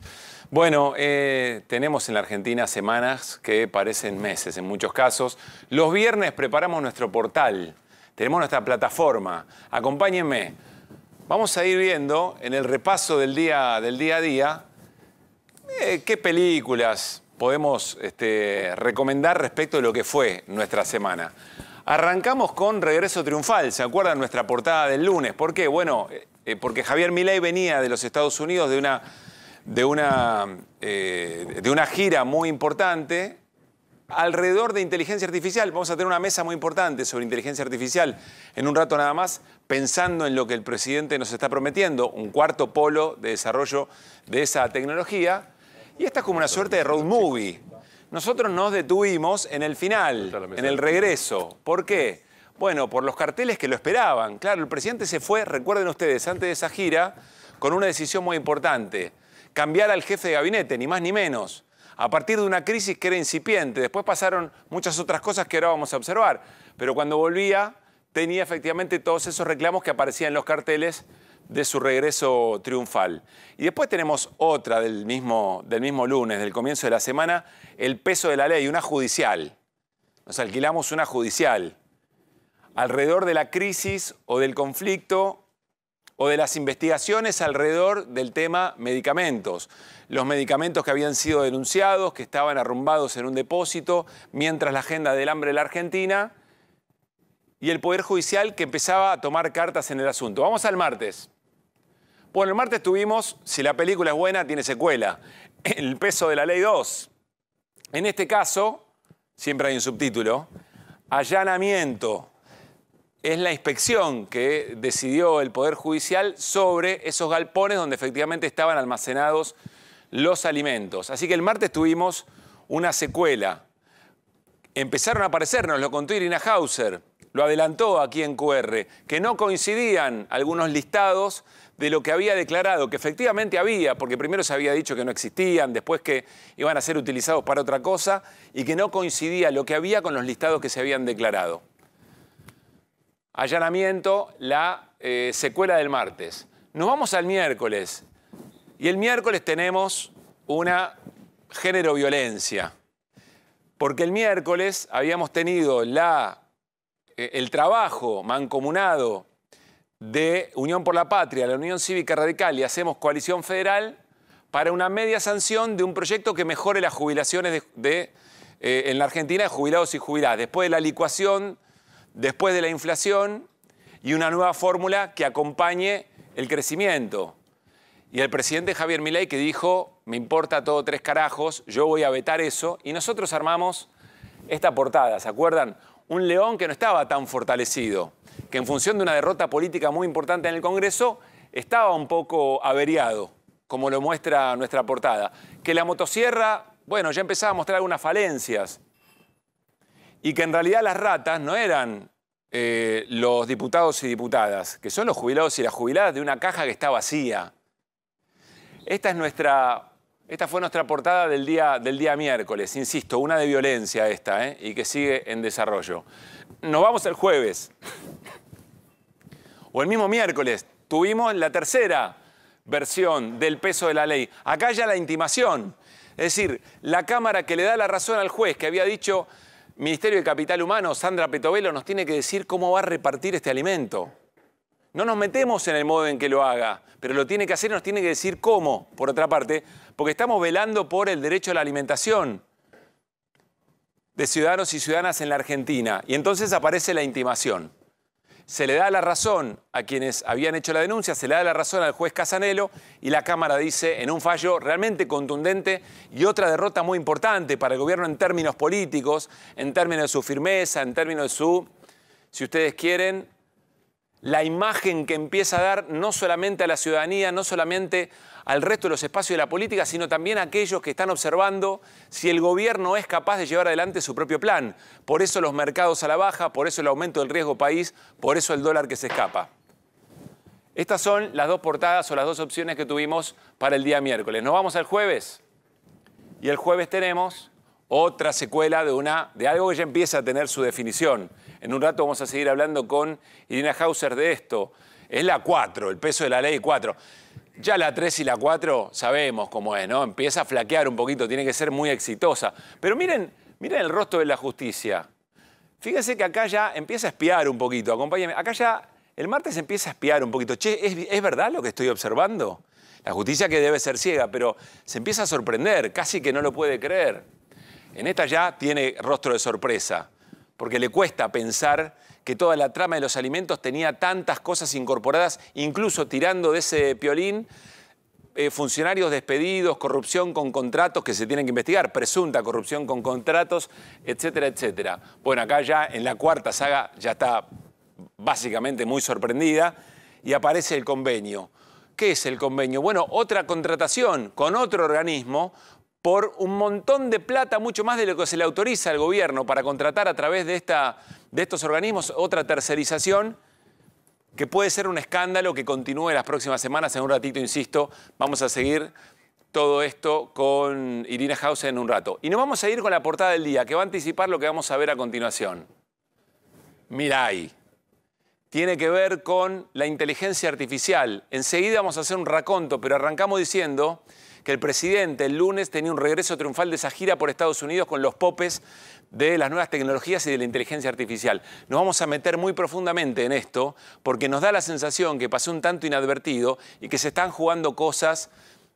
Bueno, eh, tenemos en la Argentina semanas que parecen meses en muchos casos. Los viernes preparamos nuestro portal, tenemos nuestra plataforma. Acompáñenme. Vamos a ir viendo en el repaso del día, del día a día eh, qué películas podemos este, recomendar respecto de lo que fue nuestra semana. Arrancamos con Regreso Triunfal, ¿se acuerdan nuestra portada del lunes? ¿Por qué? Bueno, eh, porque Javier Milei venía de los Estados Unidos de una, de una, eh, de una gira muy importante alrededor de inteligencia artificial. Vamos a tener una mesa muy importante sobre inteligencia artificial en un rato nada más, pensando en lo que el presidente nos está prometiendo, un cuarto polo de desarrollo de esa tecnología. Y esta es como una suerte de road movie. Nosotros nos detuvimos en el final, en el regreso. ¿Por qué? Bueno, por los carteles que lo esperaban. Claro, el presidente se fue, recuerden ustedes, antes de esa gira, con una decisión muy importante. Cambiar al jefe de gabinete, ni más ni menos. A partir de una crisis que era incipiente. Después pasaron muchas otras cosas que ahora vamos a observar. Pero cuando volvía, tenía efectivamente todos esos reclamos que aparecían en los carteles de su regreso triunfal. Y después tenemos otra del mismo, del mismo lunes, del comienzo de la semana, el peso de la ley, una judicial. Nos alquilamos una judicial alrededor de la crisis o del conflicto o de las investigaciones alrededor del tema medicamentos. Los medicamentos que habían sido denunciados, que estaban arrumbados en un depósito, mientras la agenda del hambre de la Argentina y el Poder Judicial que empezaba a tomar cartas en el asunto. Vamos al martes. Bueno, el martes tuvimos, si la película es buena, tiene secuela, El peso de la ley 2. En este caso, siempre hay un subtítulo, allanamiento es la inspección que decidió el Poder Judicial sobre esos galpones donde efectivamente estaban almacenados los alimentos. Así que el martes tuvimos una secuela. Empezaron a aparecernos, lo contó Irina Hauser, lo adelantó aquí en QR, que no coincidían algunos listados de lo que había declarado, que efectivamente había, porque primero se había dicho que no existían, después que iban a ser utilizados para otra cosa, y que no coincidía lo que había con los listados que se habían declarado allanamiento, la eh, secuela del martes. Nos vamos al miércoles. Y el miércoles tenemos una género violencia. Porque el miércoles habíamos tenido la, eh, el trabajo mancomunado de Unión por la Patria, la Unión Cívica Radical y Hacemos Coalición Federal para una media sanción de un proyecto que mejore las jubilaciones de, eh, en la Argentina de jubilados y jubiladas. Después de la licuación después de la inflación y una nueva fórmula que acompañe el crecimiento. Y el presidente Javier Milei que dijo, me importa todo tres carajos, yo voy a vetar eso. Y nosotros armamos esta portada, ¿se acuerdan? Un león que no estaba tan fortalecido, que en función de una derrota política muy importante en el Congreso, estaba un poco averiado, como lo muestra nuestra portada. Que la motosierra, bueno, ya empezaba a mostrar algunas falencias, y que en realidad las ratas no eran eh, los diputados y diputadas, que son los jubilados y las jubiladas de una caja que está vacía. Esta, es nuestra, esta fue nuestra portada del día, del día miércoles, insisto, una de violencia esta, eh, y que sigue en desarrollo. Nos vamos el jueves, o el mismo miércoles, tuvimos la tercera versión del peso de la ley. Acá ya la intimación, es decir, la Cámara que le da la razón al juez que había dicho Ministerio de Capital Humano, Sandra Petovelo, nos tiene que decir cómo va a repartir este alimento. No nos metemos en el modo en que lo haga, pero lo tiene que hacer y nos tiene que decir cómo, por otra parte, porque estamos velando por el derecho a la alimentación de ciudadanos y ciudadanas en la Argentina. Y entonces aparece la intimación se le da la razón a quienes habían hecho la denuncia, se le da la razón al juez Casanelo y la Cámara dice en un fallo realmente contundente y otra derrota muy importante para el gobierno en términos políticos, en términos de su firmeza, en términos de su, si ustedes quieren, la imagen que empieza a dar no solamente a la ciudadanía, no solamente al resto de los espacios de la política, sino también a aquellos que están observando si el gobierno es capaz de llevar adelante su propio plan. Por eso los mercados a la baja, por eso el aumento del riesgo país, por eso el dólar que se escapa. Estas son las dos portadas o las dos opciones que tuvimos para el día miércoles. Nos vamos al jueves. Y el jueves tenemos otra secuela de, una, de algo que ya empieza a tener su definición. En un rato vamos a seguir hablando con Irina Hauser de esto. Es la 4, el peso de la ley 4. Ya la 3 y la 4 sabemos cómo es, ¿no? Empieza a flaquear un poquito, tiene que ser muy exitosa. Pero miren, el rostro de la justicia. Fíjense que acá ya empieza a espiar un poquito, acompáñenme. Acá ya el martes empieza a espiar un poquito. Che, ¿es, ¿es, verdad lo que estoy observando? La justicia que debe ser ciega, pero se empieza a sorprender, casi que no lo puede creer. En esta ya tiene rostro de sorpresa, porque le cuesta pensar que toda la trama de los alimentos tenía tantas cosas incorporadas, incluso tirando de ese piolín, eh, funcionarios despedidos, corrupción con contratos que se tienen que investigar, presunta corrupción con contratos, etcétera, etcétera. Bueno, acá ya en la cuarta saga ya está básicamente muy sorprendida y aparece el convenio. ¿Qué es el convenio? Bueno, otra contratación con otro organismo por un montón de plata, mucho más de lo que se le autoriza al gobierno para contratar a través de, esta, de estos organismos otra tercerización que puede ser un escándalo que continúe las próximas semanas. En un ratito, insisto, vamos a seguir todo esto con Irina Hausen en un rato. Y nos vamos a ir con la portada del día, que va a anticipar lo que vamos a ver a continuación. Mirai. Tiene que ver con la inteligencia artificial. Enseguida vamos a hacer un raconto, pero arrancamos diciendo que el presidente el lunes tenía un regreso triunfal de esa gira por Estados Unidos con los popes de las nuevas tecnologías y de la inteligencia artificial. Nos vamos a meter muy profundamente en esto porque nos da la sensación que pasó un tanto inadvertido y que se están jugando cosas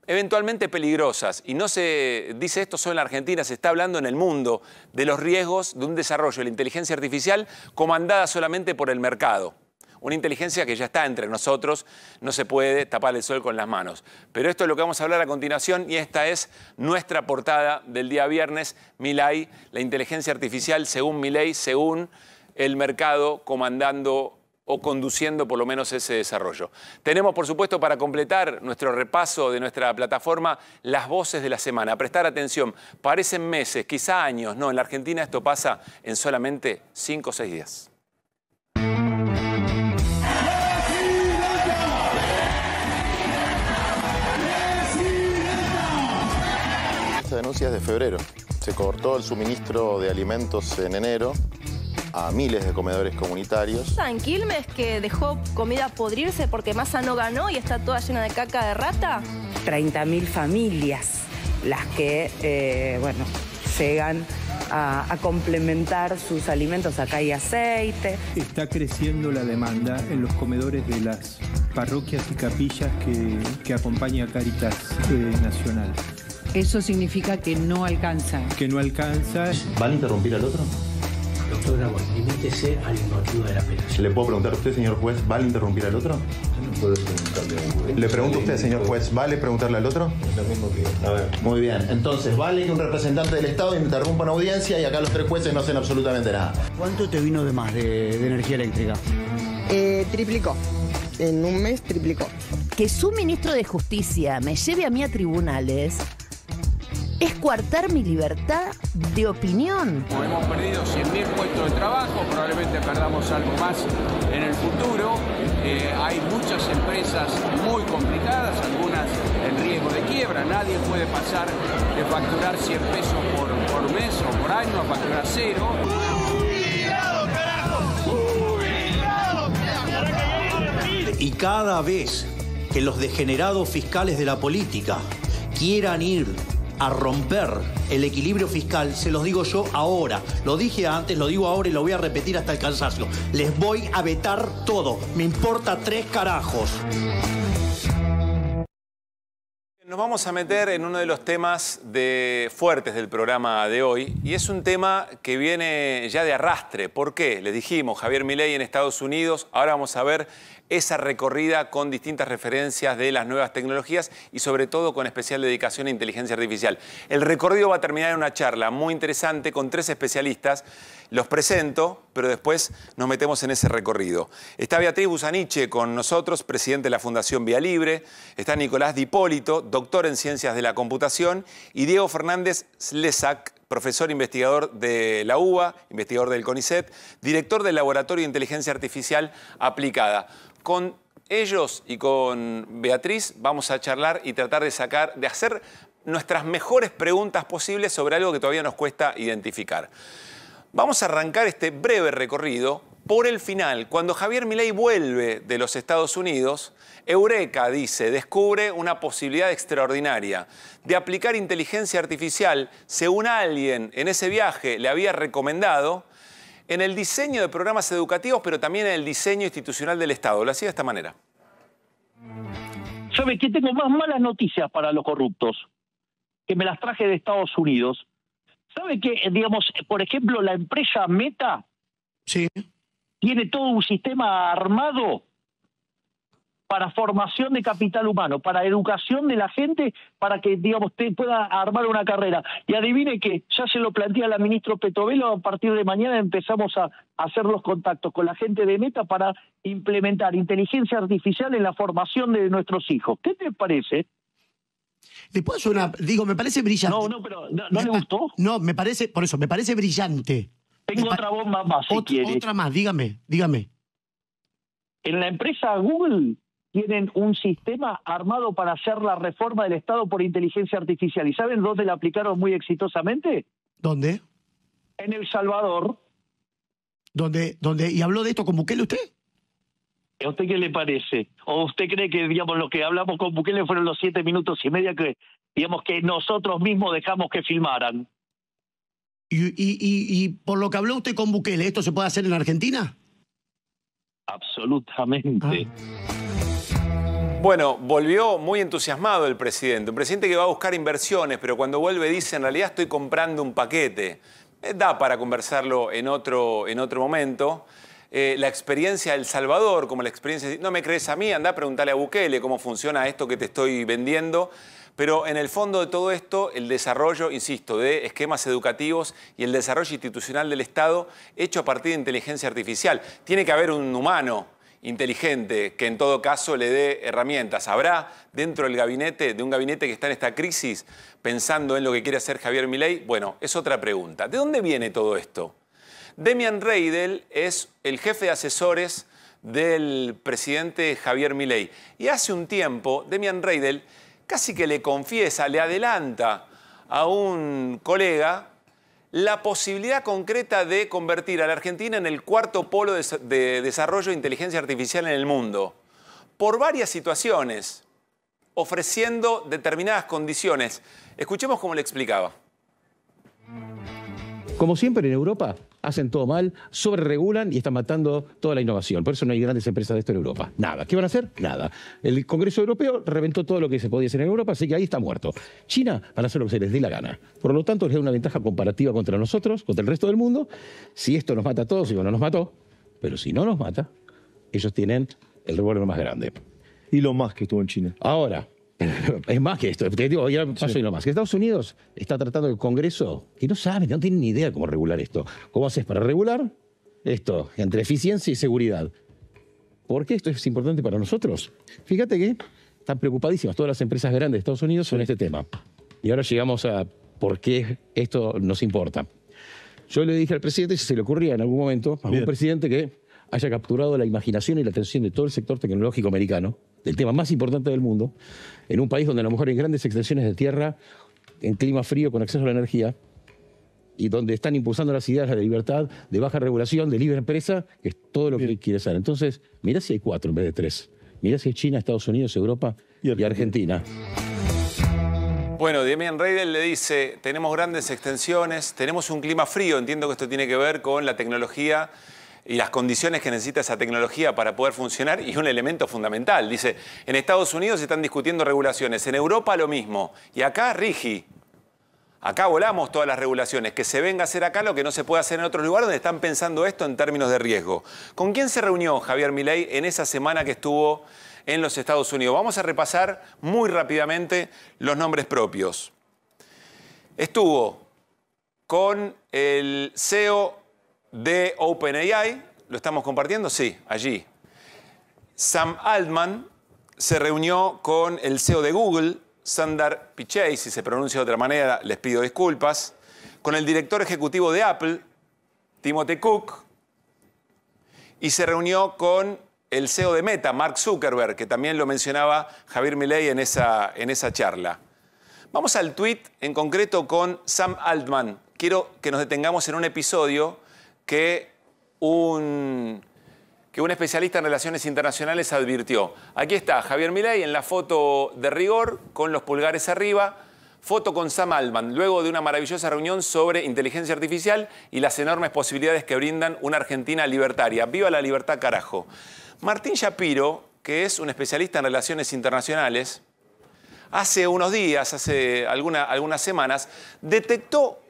eventualmente peligrosas. Y no se dice esto solo en la Argentina, se está hablando en el mundo de los riesgos de un desarrollo de la inteligencia artificial comandada solamente por el mercado. Una inteligencia que ya está entre nosotros, no se puede tapar el sol con las manos. Pero esto es lo que vamos a hablar a continuación y esta es nuestra portada del día viernes, Milay, la inteligencia artificial según Milay, según el mercado comandando o conduciendo por lo menos ese desarrollo. Tenemos, por supuesto, para completar nuestro repaso de nuestra plataforma, las voces de la semana. Prestar atención, parecen meses, quizá años, no, en la Argentina esto pasa en solamente cinco o seis días. Anuncias de febrero. Se cortó el suministro de alimentos en enero a miles de comedores comunitarios. San Quilmes que dejó comida podrirse porque masa no ganó y está toda llena de caca de rata. 30.000 familias las que, eh, bueno, llegan a, complementar sus alimentos. Acá hay aceite. Está creciendo la demanda en los comedores de las parroquias y capillas que, acompaña Caritas eh, Nacional. Eso significa que no alcanza. Que no alcanza. ¿Vale interrumpir al otro? Doctor limítese al motivo de la pena. ¿Le puedo preguntar a usted, señor juez, ¿vale interrumpir al otro? no puedo preguntarle Le pregunto a usted, señor juez, ¿vale preguntarle al otro? Es lo mismo que. A ver. Muy bien. Entonces, vale que un representante del Estado interrumpa una audiencia y acá los tres jueces no hacen absolutamente nada. ¿Cuánto te vino de más de, energía eléctrica? Eh, triplicó. En un mes triplicó. Que su ministro de Justicia me lleve a mí a tribunales es coartar mi libertad de opinión. Hemos perdido 100.000 puestos de trabajo, probablemente perdamos algo más en el futuro. Eh, hay muchas empresas muy complicadas, algunas en riesgo de quiebra. Nadie puede pasar de facturar 100 pesos por, por mes o por año a facturar cero. Y cada vez que los degenerados fiscales de la política quieran ir a romper el equilibrio fiscal, se los digo yo ahora. Lo dije antes, lo digo ahora y lo voy a repetir hasta el cansancio. Les voy a vetar todo. Me importa tres carajos. Nos vamos a meter en uno de los temas de, fuertes del programa de hoy y es un tema que viene ya de arrastre. ¿Por qué? Les dijimos, Javier Milei en Estados Unidos, ahora vamos a ver esa recorrida con distintas referencias de las nuevas tecnologías y sobre todo con especial dedicación a inteligencia artificial. El recorrido va a terminar en una charla muy interesante con tres especialistas. Los presento, pero después nos metemos en ese recorrido. Está Beatriz Busaniche con nosotros, presidente de la Fundación Vía Libre. Está Nicolás Dipólito, doctor en Ciencias de la Computación. Y Diego Fernández Slesac, profesor investigador de la UBA, investigador del CONICET, director del Laboratorio de Inteligencia Artificial Aplicada. Con ellos y con Beatriz vamos a charlar y tratar de sacar, de hacer nuestras mejores preguntas posibles sobre algo que todavía nos cuesta identificar. Vamos a arrancar este breve recorrido por el final. Cuando Javier Milei vuelve de los Estados Unidos, Eureka dice, descubre una posibilidad extraordinaria de aplicar inteligencia artificial según alguien en ese viaje le había recomendado en el diseño de programas educativos, pero también en el diseño institucional del Estado. Lo hacía de esta manera. ¿Sabe qué? Tengo más malas noticias para los corruptos, que me las traje de Estados Unidos. ¿Sabe qué? Eh, digamos, por ejemplo, la empresa Meta tiene todo un sistema armado para formación de capital humano, para educación de la gente, para que, digamos, te pueda armar una carrera. Y adivine que ya se lo plantea la ministra Petovelo, a partir de mañana empezamos a hacer los contactos con la gente de Meta para implementar inteligencia artificial en la formación de nuestros hijos. ¿Qué te parece? Después una, digo, me parece brillante. No, no, pero ¿no, le gustó? No, me parece, por eso, me parece brillante. Tengo otra bomba más, si quiere. Otra más, dígame, dígame. En la empresa Google tienen un sistema armado para hacer la reforma del Estado por inteligencia artificial. ¿Y saben dónde la aplicaron muy exitosamente? ¿Dónde? En El Salvador. ¿Dónde, dónde, y habló de esto con Bukele usted? ¿A usted qué le parece? ¿O usted cree que, digamos, lo que hablamos con Bukele fueron los siete minutos y media que, digamos, que nosotros mismos dejamos que filmaran? ¿Y, por lo que habló usted con Bukele, ¿esto se puede hacer en Argentina? Absolutamente. Ah. Bueno, volvió muy entusiasmado el presidente, un presidente que va a buscar inversiones, pero cuando vuelve dice, en realidad estoy comprando un paquete. Eh, da para conversarlo en otro, en otro momento. Eh, la experiencia del El Salvador, como la experiencia de, no me crees a mí, anda a preguntarle a Bukele cómo funciona esto que te estoy vendiendo. Pero en el fondo de todo esto, el desarrollo, insisto, de esquemas educativos y el desarrollo institucional del Estado hecho a partir de inteligencia artificial. Tiene que haber un humano inteligente que en todo caso le dé herramientas. ¿Habrá dentro del gabinete, de un gabinete que está en esta crisis, pensando en lo que quiere hacer Javier Milei? Bueno, es otra pregunta. ¿De dónde viene todo esto? Demian Reidel es el jefe de asesores del presidente Javier Milei. Y hace un tiempo, Demian Reidel casi que le confiesa, le adelanta a un colega la posibilidad concreta de convertir a la Argentina en el cuarto polo de, desarrollo de inteligencia artificial en el mundo, por varias situaciones, ofreciendo determinadas condiciones. Escuchemos cómo le explicaba. Como siempre en Europa, hacen todo mal, sobreregulan y están matando toda la innovación. Por eso no hay grandes empresas de esto en Europa. Nada. ¿Qué van a hacer? Nada. El Congreso Europeo reventó todo lo que se podía hacer en Europa, así que ahí está muerto. China van a hacer lo que se les dé la gana. Por lo tanto, les da una ventaja comparativa contra nosotros, contra el resto del mundo. Si esto nos mata a todos, digo, no nos mató, pero si no nos mata, ellos tienen el revólver más grande. Y lo más que estuvo en China. Ahora, Es más que esto. ya Estados Unidos está tratando el Congreso que no sabe, no tiene ni idea cómo regular esto. ¿Cómo haces para regular esto entre eficiencia y seguridad? ¿Por qué esto es importante para nosotros? Fíjate que están preocupadísimas todas las empresas grandes de Estados Unidos sobre este tema. Y ahora llegamos a por qué esto nos importa. Yo le dije al presidente, si se le ocurría en algún momento, a un presidente que haya capturado la imaginación y la atención de todo el sector tecnológico americano, del tema más importante del mundo, en un país donde a lo mejor hay grandes extensiones de tierra, en clima frío, con acceso a la energía, y donde están impulsando las ideas de libertad, de baja regulación, de libre empresa, que es todo lo que quiere ser. Entonces, mirá si hay cuatro en vez de tres. Mirá si es China, Estados Unidos, Europa y Argentina. Bueno, Demian Reidel le dice, tenemos grandes extensiones, tenemos un clima frío, entiendo que esto tiene que ver con la tecnología y las condiciones que necesita esa tecnología para poder funcionar y un elemento fundamental. Dice, en Estados Unidos se están discutiendo regulaciones, en Europa lo mismo, y acá rigi. Acá volamos todas las regulaciones, que se venga a hacer acá lo que no se puede hacer en otros lugares donde están pensando esto en términos de riesgo. ¿Con quién se reunió Javier Milei en esa semana que estuvo en los Estados Unidos? Vamos a repasar muy rápidamente los nombres propios. Estuvo con el CEO de OpenAI, ¿lo estamos compartiendo? Sí, allí. Sam Altman se reunió con el CEO de Google, Sandar Pichai, si se pronuncia de otra manera, les pido disculpas, con el director ejecutivo de Apple, Timothy Cook, y se reunió con el CEO de Meta, Mark Zuckerberg, que también lo mencionaba Javier Milei en esa, en esa charla. Vamos al tweet en concreto con Sam Altman. Quiero que nos detengamos en un episodio que un, que un especialista en relaciones internacionales advirtió. Aquí está Javier Milei en la foto de rigor, con los pulgares arriba. Foto con Sam Altman, luego de una maravillosa reunión sobre inteligencia artificial y las enormes posibilidades que brindan una Argentina libertaria. ¡Viva la libertad, carajo! Martín Shapiro, que es un especialista en relaciones internacionales, hace unos días, hace algunas semanas, detectó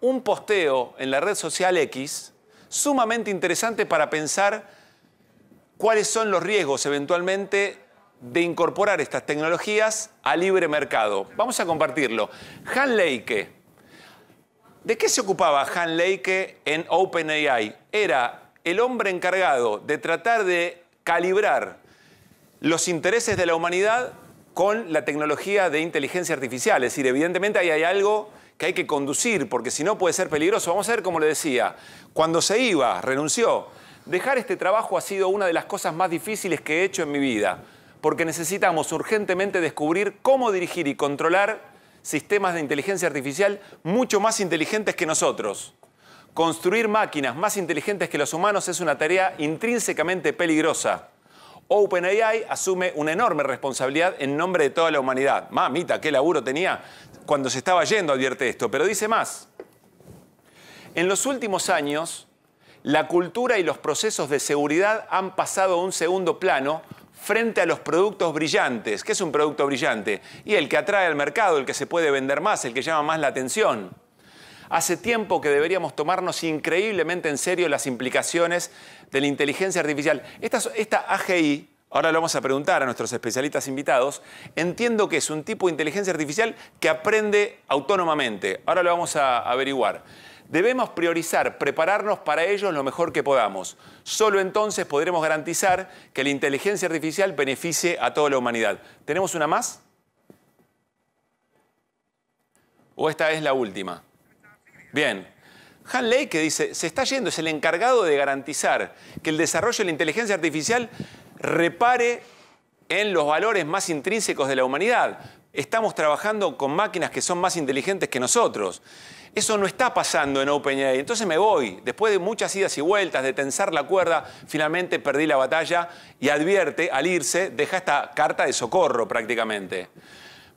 un posteo en la red social X sumamente interesante para pensar cuáles son los riesgos eventualmente de incorporar estas tecnologías a libre mercado. Vamos a compartirlo. Han Leike. ¿De qué se ocupaba Han Leike en OpenAI? Era el hombre encargado de tratar de calibrar los intereses de la humanidad con la tecnología de inteligencia artificial. Es decir, evidentemente ahí hay algo que hay que conducir, porque si no puede ser peligroso. Vamos a ver, como le decía, cuando se iba, renunció. Dejar este trabajo ha sido una de las cosas más difíciles que he hecho en mi vida, porque necesitamos urgentemente descubrir cómo dirigir y controlar sistemas de inteligencia artificial mucho más inteligentes que nosotros. Construir máquinas más inteligentes que los humanos es una tarea intrínsecamente peligrosa. OpenAI asume una enorme responsabilidad en nombre de toda la humanidad. Mamita, qué laburo tenía cuando se estaba yendo, advierte esto, pero dice más. En los últimos años, la cultura y los procesos de seguridad han pasado a un segundo plano frente a los productos brillantes. ¿Qué es un producto brillante? Y el que atrae al mercado, el que se puede vender más, el que llama más la atención. Hace tiempo que deberíamos tomarnos increíblemente en serio las implicaciones de la inteligencia artificial. Esta, AGI, ahora lo vamos a preguntar a nuestros especialistas invitados, entiendo que es un tipo de inteligencia artificial que aprende autónomamente. Ahora lo vamos a averiguar. Debemos priorizar, prepararnos para ellos lo mejor que podamos. Solo entonces podremos garantizar que la inteligencia artificial beneficie a toda la humanidad. ¿Tenemos una más? ¿O esta es la última? Bien, Hanley que dice, se está yendo, es el encargado de garantizar que el desarrollo de la inteligencia artificial repare en los valores más intrínsecos de la humanidad. Estamos trabajando con máquinas que son más inteligentes que nosotros. Eso no está pasando en OpenAI. Entonces me voy. Después de muchas idas y vueltas, de tensar la cuerda, finalmente perdí la batalla y advierte, al irse, deja esta carta de socorro prácticamente.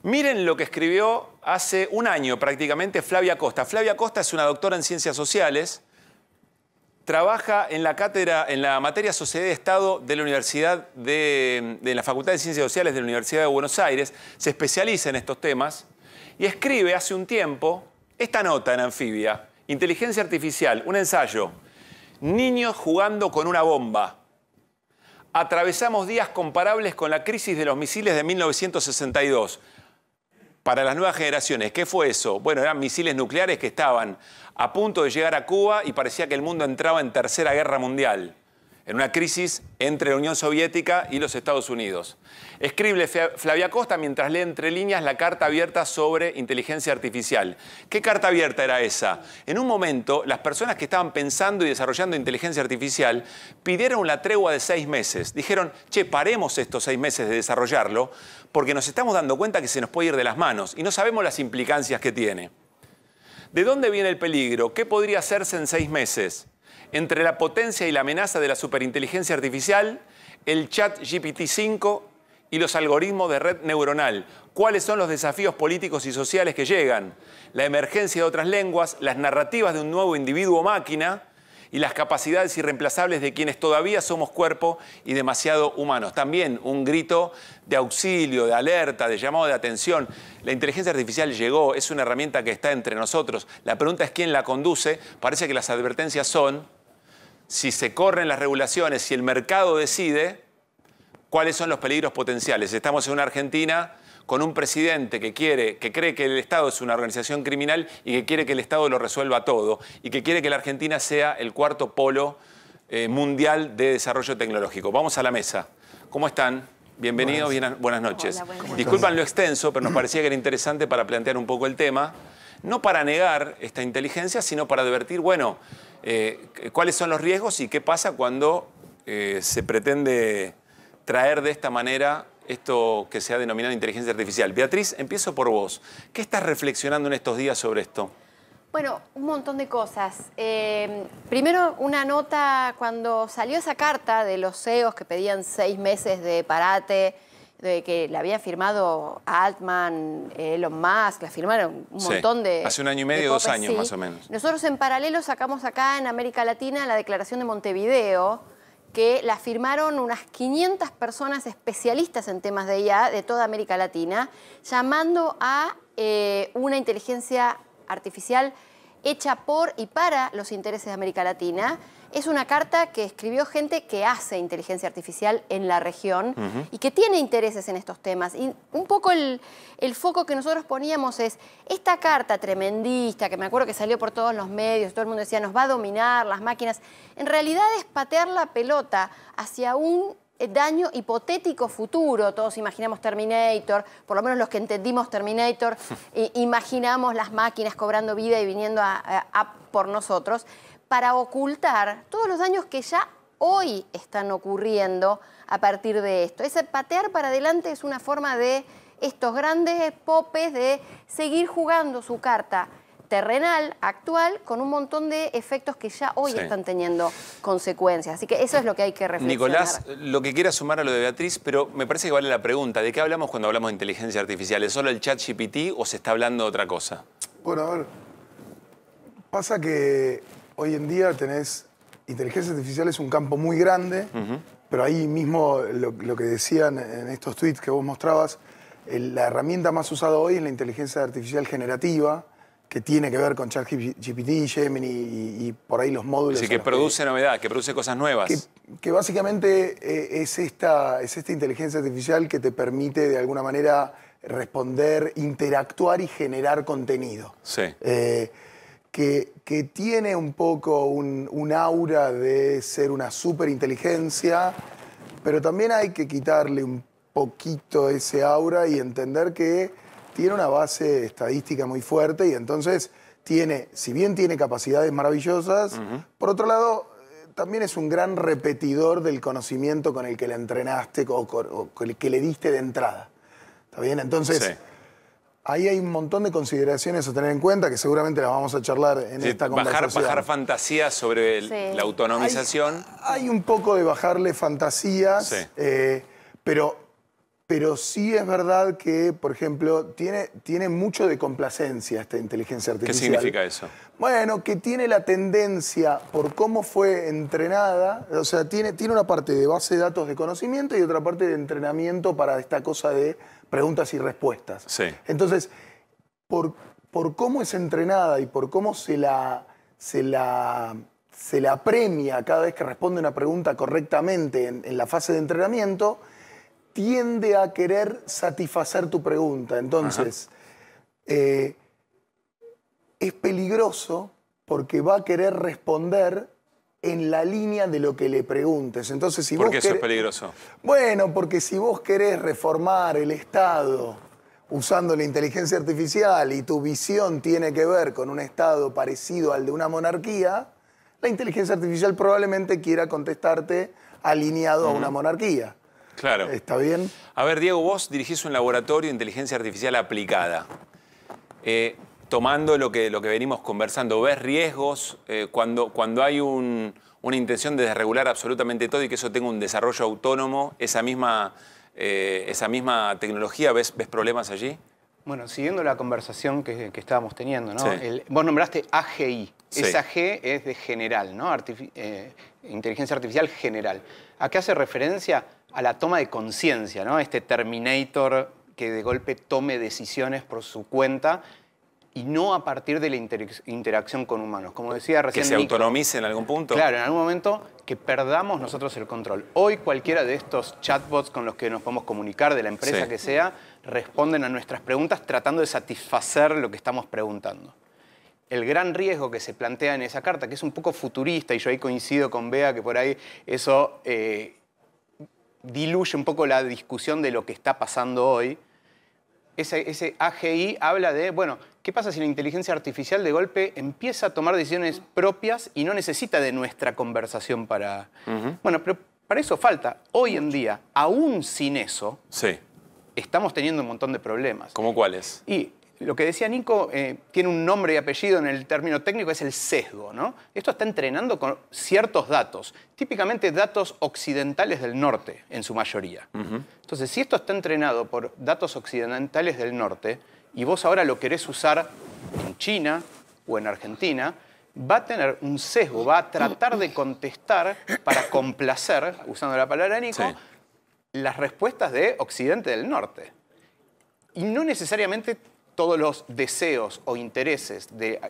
Miren lo que escribió hace un año prácticamente Flavia Costa. Flavia Costa es una doctora en ciencias sociales, trabaja en la cátedra, en la materia Sociedad de Estado de la Universidad de, de la Facultad de Ciencias Sociales de la Universidad de Buenos Aires, se especializa en estos temas y escribe hace un tiempo esta nota en Anfibia, Inteligencia Artificial, un ensayo, Niños jugando con una bomba. Atravesamos días comparables con la crisis de los misiles de 1962 para las nuevas generaciones. ¿Qué fue eso? Bueno, eran misiles nucleares que estaban a punto de llegar a Cuba y parecía que el mundo entraba en tercera guerra mundial, en una crisis entre la Unión Soviética y los Estados Unidos. Escribe Flavia Costa mientras lee entre líneas la carta abierta sobre inteligencia artificial. ¿Qué carta abierta era esa? En un momento, las personas que estaban pensando y desarrollando inteligencia artificial pidieron la tregua de seis meses. Dijeron, che, paremos estos seis meses de desarrollarlo porque nos estamos dando cuenta que se nos puede ir de las manos y no sabemos las implicancias que tiene. ¿De dónde viene el peligro? ¿Qué podría hacerse en seis meses? Entre la potencia y la amenaza de la superinteligencia artificial, el chat GPT-5 y los algoritmos de red neuronal. ¿Cuáles son los desafíos políticos y sociales que llegan? La emergencia de otras lenguas, las narrativas de un nuevo individuo máquina y las capacidades irreemplazables de quienes todavía somos cuerpo y demasiado humanos. También un grito de auxilio, de alerta, de llamado de atención. La inteligencia artificial llegó, es una herramienta que está entre nosotros. La pregunta es quién la conduce. Parece que las advertencias son, si se corren las regulaciones, si el mercado decide, cuáles son los peligros potenciales. Estamos en una Argentina con un presidente que quiere, que cree que el Estado es una organización criminal y que quiere que el Estado lo resuelva todo y que quiere que la Argentina sea el cuarto polo eh, mundial de desarrollo tecnológico. Vamos a la mesa. ¿Cómo están? Bienvenidos, buenas, noches. Disculpan lo extenso, pero nos parecía que era interesante para plantear un poco el tema, no para negar esta inteligencia, sino para advertir, bueno, eh, cuáles son los riesgos y qué pasa cuando eh, se pretende traer de esta manera esto que se ha denominado inteligencia artificial. Beatriz, empiezo por vos. ¿Qué estás reflexionando en estos días sobre esto? Bueno, un montón de cosas. Eh, primero, una nota, cuando salió esa carta de los CEOs que pedían seis meses de parate, de que la había firmado Altman, eh, Elon Musk, la firmaron un montón de... Hace un año y medio, dos años más o menos. Nosotros en paralelo sacamos acá en América Latina la declaración de Montevideo, que la firmaron unas 500 personas especialistas en temas de IA de toda América Latina, llamando a eh, una inteligencia artificial hecha por y para los intereses de América Latina, es una carta que escribió gente que hace inteligencia artificial en la región y que tiene intereses en estos temas. Y un poco el, foco que nosotros poníamos es esta carta tremendista, que me acuerdo que salió por todos los medios, todo el mundo decía, nos va a dominar las máquinas, en realidad es patear la pelota hacia un eh, daño hipotético futuro. Todos imaginamos Terminator, por lo menos los que entendimos Terminator, imaginamos las máquinas cobrando vida y viniendo a por nosotros para ocultar todos los daños que ya hoy están ocurriendo a partir de esto. Ese patear para adelante es una forma de estos grandes popes de seguir jugando su carta terrenal, actual, con un montón de efectos que ya hoy están teniendo consecuencias. Así que eso es lo que hay que reflexionar. Nicolás, lo que quiera sumar a lo de Beatriz, pero me parece que vale la pregunta. ¿De qué hablamos cuando hablamos de inteligencia artificial? ¿Es solo el chat GPT o se está hablando de otra cosa? Bueno, a ver, pasa que hoy en día tenés. Inteligencia artificial es un campo muy grande, pero ahí mismo lo, que decían en estos tweets que vos mostrabas, la herramienta más usada hoy es la inteligencia artificial generativa, que tiene que ver con ChatGPT, Gemini y, por ahí los módulos. Sí, que produce novedad, que produce cosas nuevas. Que, básicamente eh, es, esta, es esta inteligencia artificial que te permite de alguna manera responder, interactuar y generar contenido. Sí. Eh, que, tiene un poco un, aura de ser una superinteligencia, pero también hay que quitarle un poquito ese aura y entender que tiene una base estadística muy fuerte y entonces tiene, si bien tiene capacidades maravillosas, por otro lado, eh, también es un gran repetidor del conocimiento con el que le entrenaste o, con, el que le diste de entrada. ¿Está bien? Entonces, Ahí hay un montón de consideraciones a tener en cuenta que seguramente las vamos a charlar en esta conversación. Bajar, bajar sobre la autonomización. Hay, un poco de bajarle fantasías, eh, pero, pero sí es verdad que, por ejemplo, tiene, tiene mucho de complacencia esta inteligencia artificial. ¿Qué significa eso? Bueno, que tiene la tendencia, por cómo fue entrenada, o sea, tiene, tiene una parte de base de datos de conocimiento y otra parte de entrenamiento para esta cosa de preguntas y respuestas. Entonces, por, cómo es entrenada y por cómo se la, la, se la premia cada vez que responde una pregunta correctamente en, la fase de entrenamiento, tiende a querer satisfacer tu pregunta. Entonces, eh, es peligroso porque va a querer responder en la línea de lo que le preguntes. Entonces, si ¿Por qué eso es peligroso? Bueno, porque si vos querés reformar el Estado usando la inteligencia artificial y tu visión tiene que ver con un Estado parecido al de una monarquía, la inteligencia artificial probablemente quiera contestarte alineado a una monarquía. Claro. ¿Está bien? A ver, Diego, vos dirigís un laboratorio de inteligencia artificial aplicada. Eh, tomando lo que, lo que venimos conversando, ¿ves riesgos eh, cuando, cuando hay una intención de desregular absolutamente todo y que eso tenga un desarrollo autónomo? ¿Esa misma, eh, esa misma tecnología, ¿ves, ¿ves, problemas allí? Bueno, siguiendo la conversación que, estábamos teniendo, ¿no? vos nombraste AGI. Esa G es de general, ¿no? Eh, inteligencia artificial general. ¿A qué hace referencia? A la toma de conciencia, ¿no? Este Terminator que de golpe tome decisiones por su cuenta y no a partir de la interacción con humanos. Como decía recién. Que se autonomice en algún punto. Claro, en algún momento que perdamos nosotros el control. Hoy cualquiera de estos chatbots con los que nos podemos comunicar, de la empresa que sea, responden a nuestras preguntas tratando de satisfacer lo que estamos preguntando. El gran riesgo que se plantea en esa carta, que es un poco futurista, y yo ahí coincido con Bea, que por ahí eso eh, diluye un poco la discusión de lo que está pasando hoy. Ese, ese AGI habla de, bueno, ¿Qué pasa si la inteligencia artificial de golpe empieza a tomar decisiones propias y no necesita de nuestra conversación para... Bueno, pero para eso falta. Hoy en día, aún sin eso, estamos teniendo un montón de problemas. ¿Cómo cuáles? Y lo que decía Nico, eh, tiene un nombre y apellido en el término técnico, es el sesgo, ¿no? Esto está entrenando con ciertos datos, típicamente datos occidentales del norte, en su mayoría. Entonces, si esto está entrenado por datos occidentales del norte, y vos ahora lo querés usar en China o en Argentina, va a tener un sesgo, va a tratar de contestar para complacer, usando la palabra Nico, las respuestas de Occidente del Norte. Y no necesariamente todos los deseos o intereses de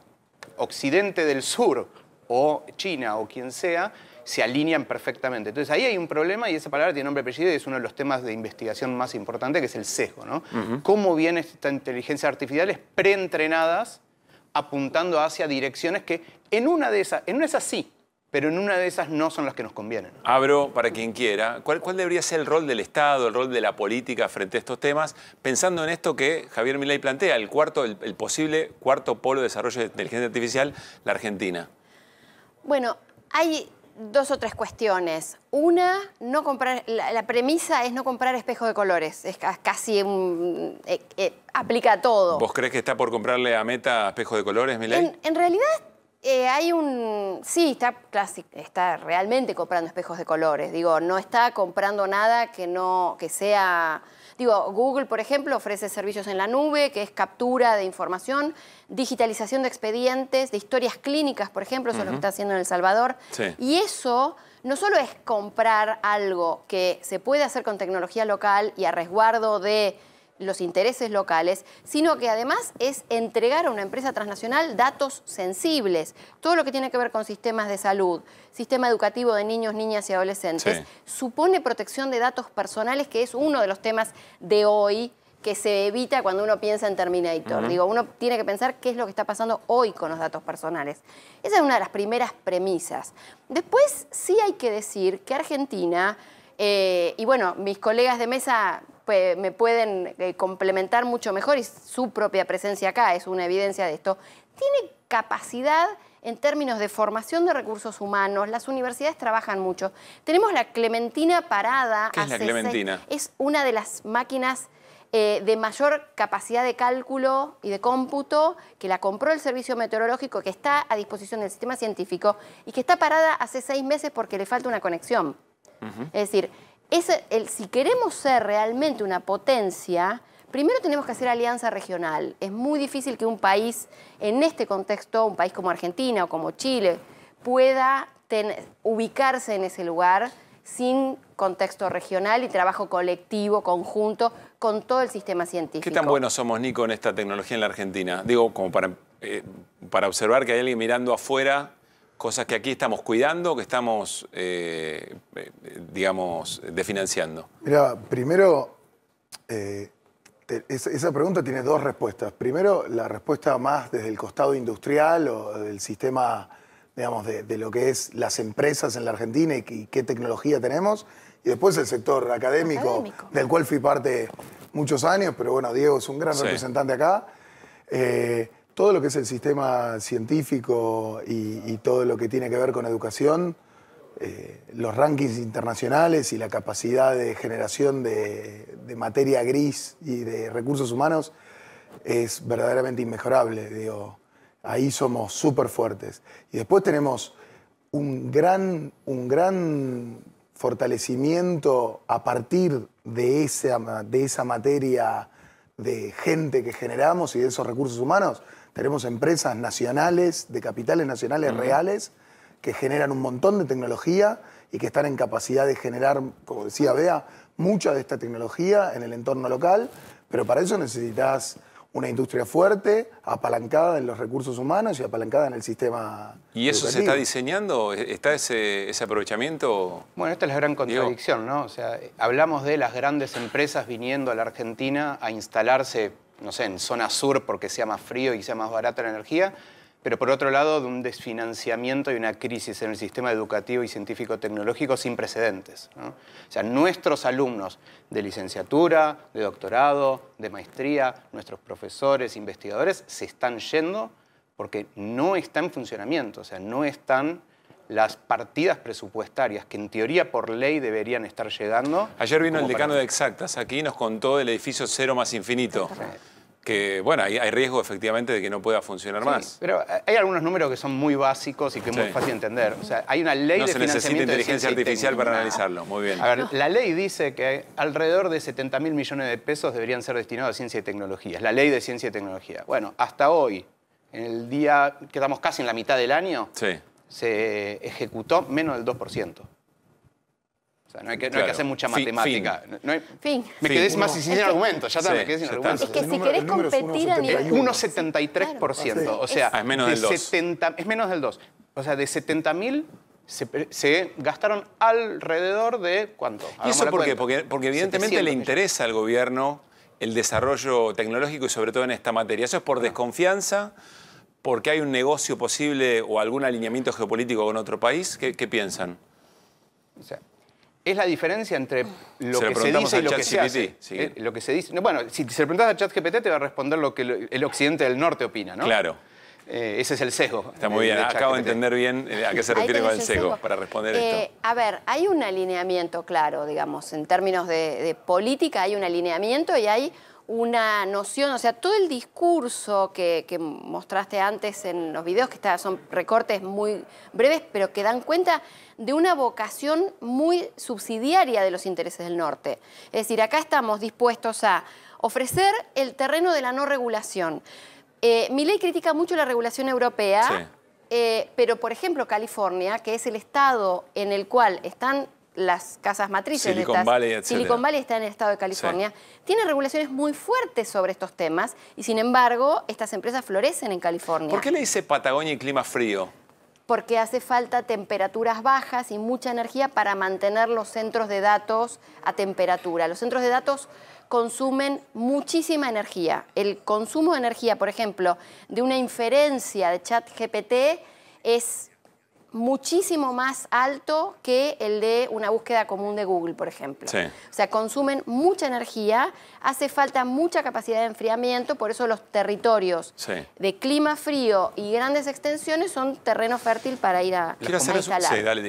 Occidente del Sur o China o quien sea se alinean perfectamente. Entonces ahí hay un problema y esa palabra tiene nombre apellido y es uno de los temas de investigación más importante, que es el sesgo. ¿no? Cómo vienen estas inteligencias artificiales preentrenadas apuntando hacia direcciones que en una de esas, en una de esas sí, pero en una de esas no son las que nos convienen. Abro para quien quiera. ¿Cuál, ¿Cuál, debería ser el rol del Estado, el rol de la política frente a estos temas? Pensando en esto que Javier Milei plantea, el, cuarto, el posible cuarto polo de desarrollo de inteligencia artificial, la Argentina. Bueno, hay dos o tres cuestiones. Una, no comprar, la, premisa es no comprar espejo de colores. Es casi un, eh, eh, aplica a todo. ¿Vos crees que está por comprarle a Meta espejo de colores, Milei? En, realidad eh, hay un... Sí, está, está realmente comprando espejos de colores. Digo, no está comprando nada que, no, que sea Digo, Google, por ejemplo, ofrece servicios en la nube, que es captura de información, digitalización de expedientes, de historias clínicas, por ejemplo, eso es lo que está haciendo en El Salvador. Y eso no solo es comprar algo que se puede hacer con tecnología local y a resguardo de los intereses locales, sino que además es entregar a una empresa transnacional datos sensibles, todo lo que tiene que ver con sistemas de salud, sistema educativo de niños, niñas y adolescentes, supone protección de datos personales, que es uno de los temas de hoy que se evita cuando uno piensa en Terminator. Digo, uno tiene que pensar qué es lo que está pasando hoy con los datos personales. Esa es una de las primeras premisas. Después sí hay que decir que Argentina, eh, y bueno, mis colegas de mesa pues, me pueden eh, complementar mucho mejor y su propia presencia acá es una evidencia de esto. ¿Tiene capacidad en términos de formación de recursos humanos? Las universidades trabajan mucho. Tenemos la Clementina Parada. ¿Qué es la Clementina? es una de las máquinas eh, de mayor capacidad de cálculo y de cómputo que la compró el Servicio Meteorológico, que está a disposición del sistema científico y que está parada hace seis meses porque le falta una conexión. Es decir, el, si queremos ser realmente una potencia, primero tenemos que hacer alianza regional. Es muy difícil que un país, en este contexto, un país como Argentina o como Chile, pueda ubicarse en ese lugar sin contexto regional y trabajo colectivo, conjunto, con todo el sistema científico. ¿Qué tan buenos somos, Nico, en esta tecnología en la Argentina? Digo, como para, eh, para observar que hay alguien mirando afuera cosas que aquí estamos cuidando, que estamos, eh, eh, digamos, definanciando. Mira, primero, eh, esa pregunta tiene dos respuestas. Primero, la respuesta más desde el costado industrial o del sistema, digamos, de, lo que es las empresas en la Argentina y, qué tecnología tenemos. Y después el sector académico, del cual fui parte muchos años, pero bueno, Diego es un gran representante acá todo lo que es el sistema científico y, todo lo que tiene que ver con educación, eh, los rankings internacionales y la capacidad de generación de, materia gris y de recursos humanos es verdaderamente inmejorable. Digo, ahí somos súper fuertes. Y después tenemos un gran, un gran fortalecimiento a partir de esa, de esa materia de gente que generamos y de esos recursos humanos tenemos empresas nacionales, de capitales nacionales reales, que generan un montón de tecnología y que están en capacidad de generar, como decía Bea, mucha de esta tecnología en el entorno local, pero para eso necesitas una industria fuerte, apalancada en los recursos humanos y apalancada en el sistema. ¿Y eso se está diseñando? ¿Está ese, ese, aprovechamiento? Bueno, esta es la gran contradicción, ¿no? O sea, hablamos de las grandes empresas viniendo a la Argentina a instalarse no sé, en zona sur porque sea más frío y sea más barata la energía, pero por otro lado de un desfinanciamiento y una crisis en el sistema educativo y científico-tecnológico sin precedentes. O sea, nuestros alumnos de licenciatura, de doctorado, de maestría, nuestros profesores, investigadores, se están yendo porque no está en funcionamiento, o sea, no están las partidas presupuestarias que en teoría por ley deberían estar llegando. Ayer vino el decano de Exactas aquí y nos contó el edificio cero más infinito. Que bueno, hay, riesgo efectivamente de que no pueda funcionar más. Pero eh, hay algunos números que son muy básicos y que es muy fácil entender. O sea, hay una ley no de se necesita inteligencia artificial para analizarlo. Muy bien. la ley dice que alrededor de 70 mil millones de pesos deberían ser destinados a ciencia y tecnología. Es la ley de ciencia y tecnología. Bueno, hasta hoy, en el día que estamos casi en la mitad del año, sí se ejecutó menos del 2%. O sea, no hay que, hacer mucha matemática. Me quedé más sin, argumentos, ya me sin Es que si querés competir a nivel... 1,73%, o sea, ah, es, menos del 2. es menos del 2. O sea, de 70.000 se, gastaron alrededor de cuánto. ¿Y eso por qué? Porque, porque evidentemente le interesa al gobierno el desarrollo tecnológico y sobre todo en esta materia. ¿Eso es por desconfianza? porque hay un negocio posible o algún alineamiento geopolítico con otro país? ¿Qué, piensan? es la diferencia entre lo que se dice y lo que se lo que se dice. bueno, si se preguntas a ChatGPT te va a responder lo que el occidente del norte opina, ¿no? Claro. Eh, ese es el sesgo. Está muy bien, acabo de entender bien eh, a qué se refiere con el sesgo, para responder eh, esto. A ver, hay un alineamiento claro, digamos, en términos de política hay un alineamiento y hay una noción, o sea, todo el discurso que, mostraste antes en los videos, que son recortes muy breves, pero que dan cuenta de una vocación muy subsidiaria de los intereses del norte. Es decir, acá estamos dispuestos a ofrecer el terreno de la no regulación. Eh, mi ley critica mucho la regulación europea. Eh, pero, por ejemplo, California, que es el estado en el cual están las casas matrices. Silicon de Valley, etc. Silicon Valley está en el estado de California. Tiene regulaciones muy fuertes sobre estos temas y sin embargo estas empresas florecen en California. ¿Por qué le dice Patagonia y clima frío? Porque hace falta temperaturas bajas y mucha energía para mantener los centros de datos a temperatura. Los centros de datos consumen muchísima energía. El consumo de energía, por ejemplo, de una inferencia de chat GPT es muchísimo más alto que el de una búsqueda común de Google, por ejemplo. O sea, consumen mucha energía, hace falta mucha capacidad de enfriamiento, por eso los territorios de clima frío y grandes extensiones son terreno fértil para ir a, Quiero hacer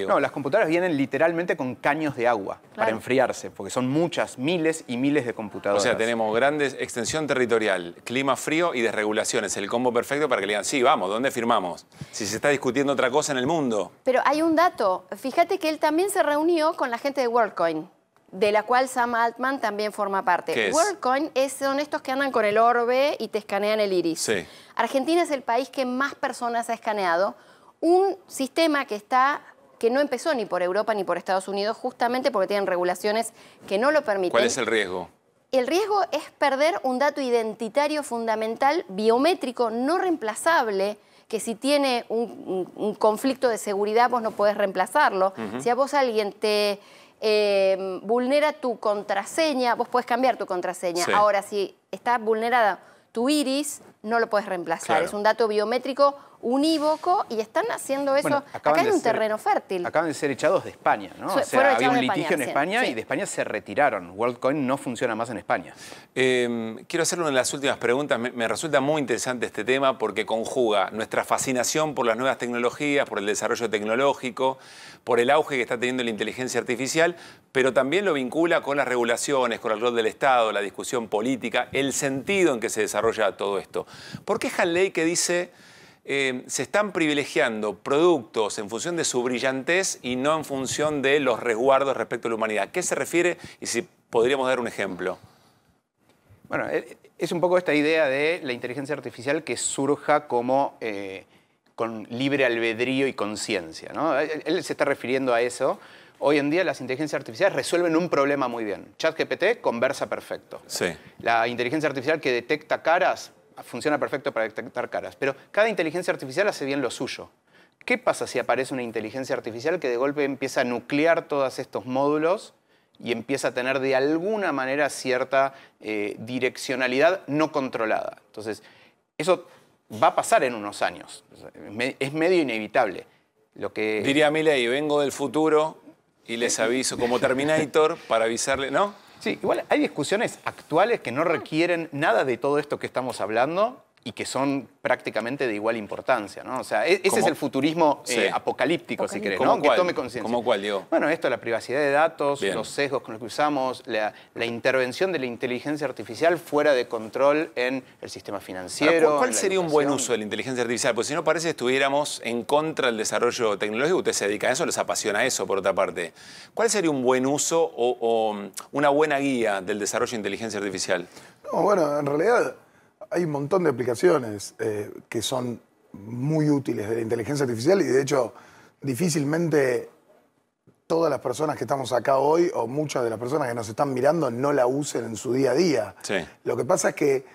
No, las computadoras vienen literalmente con caños de agua para enfriarse, porque son muchas, miles y miles de computadoras. O sea, tenemos grandes extensión territorial, clima frío y desregulaciones, el combo perfecto para que le digan, sí, vamos, ¿dónde firmamos? Si se está discutiendo otra cosa en el mundo, pero hay un dato. Fíjate que él también se reunió con la gente de WorldCoin de la cual Sam Altman también forma parte. es? WorldCoin son estos que andan con el orbe y te escanean el iris. Sí. Argentina es el país que más personas ha escaneado. Un sistema que está que no empezó ni por Europa ni por Estados Unidos, justamente porque tienen regulaciones que no lo permiten. ¿Cuál es el riesgo? El riesgo es perder un dato identitario fundamental, biométrico, no reemplazable, que si tiene un, conflicto de seguridad vos no podés reemplazarlo. Si a vos alguien te eh, vulnera tu contraseña, vos podés cambiar tu contraseña. Ahora, si está vulnerada tu iris, no lo podés reemplazar. Es un dato biométrico unívoco y están haciendo eso. Acá hay un terreno fértil. Acaban de ser echados de España, ¿no? había un litigio en España y de España se retiraron. WorldCoin no funciona más en España. Em, quiero hacer una de las últimas preguntas. Me, resulta muy interesante este tema porque conjuga nuestra fascinación por las nuevas tecnologías, por el desarrollo tecnológico, por el auge que está teniendo la inteligencia artificial, pero también lo vincula con las regulaciones, con el rol del Estado, la discusión política, el sentido en que se desarrolla todo esto. ¿Por qué Hanley que dice... Eh, se están privilegiando productos en función de su brillantez y no en función de los resguardos respecto a la humanidad. ¿Qué se refiere y si podríamos dar un ejemplo? Bueno, eh, es un poco esta idea de la inteligencia artificial que surja como eh, con libre albedrío y conciencia. Él se está refiriendo a eso. Hoy en día las inteligencias artificiales resuelven un problema muy bien. ChatGPT conversa perfecto. Sí. La inteligencia artificial que detecta caras funciona perfecto para detectar caras, pero cada inteligencia artificial hace bien lo suyo. ¿Qué pasa si aparece una inteligencia artificial que de golpe empieza a nuclear todos estos módulos y empieza a tener de alguna manera cierta eh, direccionalidad no controlada? Entonces, eso va a pasar en unos años, es medio inevitable. Lo que... Diría Milei, vengo del futuro y les aviso, como Terminator, para avisarle, ¿no? Sí, igual hay discusiones actuales que no ah. requieren nada de todo esto que estamos hablando, y que son prácticamente de igual importancia, ¿no? O sea, e-, ese es el futurismo eh, apocalíptico, si querés, ¿no? tome conciencia. ¿Cómo cuál, Diego? Bueno, esto, la privacidad de datos, los sesgos con los que usamos, la, intervención de la inteligencia artificial fuera de control en el sistema financiero. ¿Cuál sería un buen uso de la inteligencia artificial? Porque si no parece estuviéramos en contra del desarrollo tecnológico, usted se dedica a eso, les apasiona eso, por otra parte. ¿Cuál sería un buen uso o, o mm, una buena guía del desarrollo de inteligencia artificial? No, bueno, en realidad hay un montón de aplicaciones eh, que son muy útiles de la inteligencia artificial y de hecho difícilmente todas las personas que estamos acá hoy o muchas de las personas que nos están mirando no la usen en su día a día. Lo que pasa es que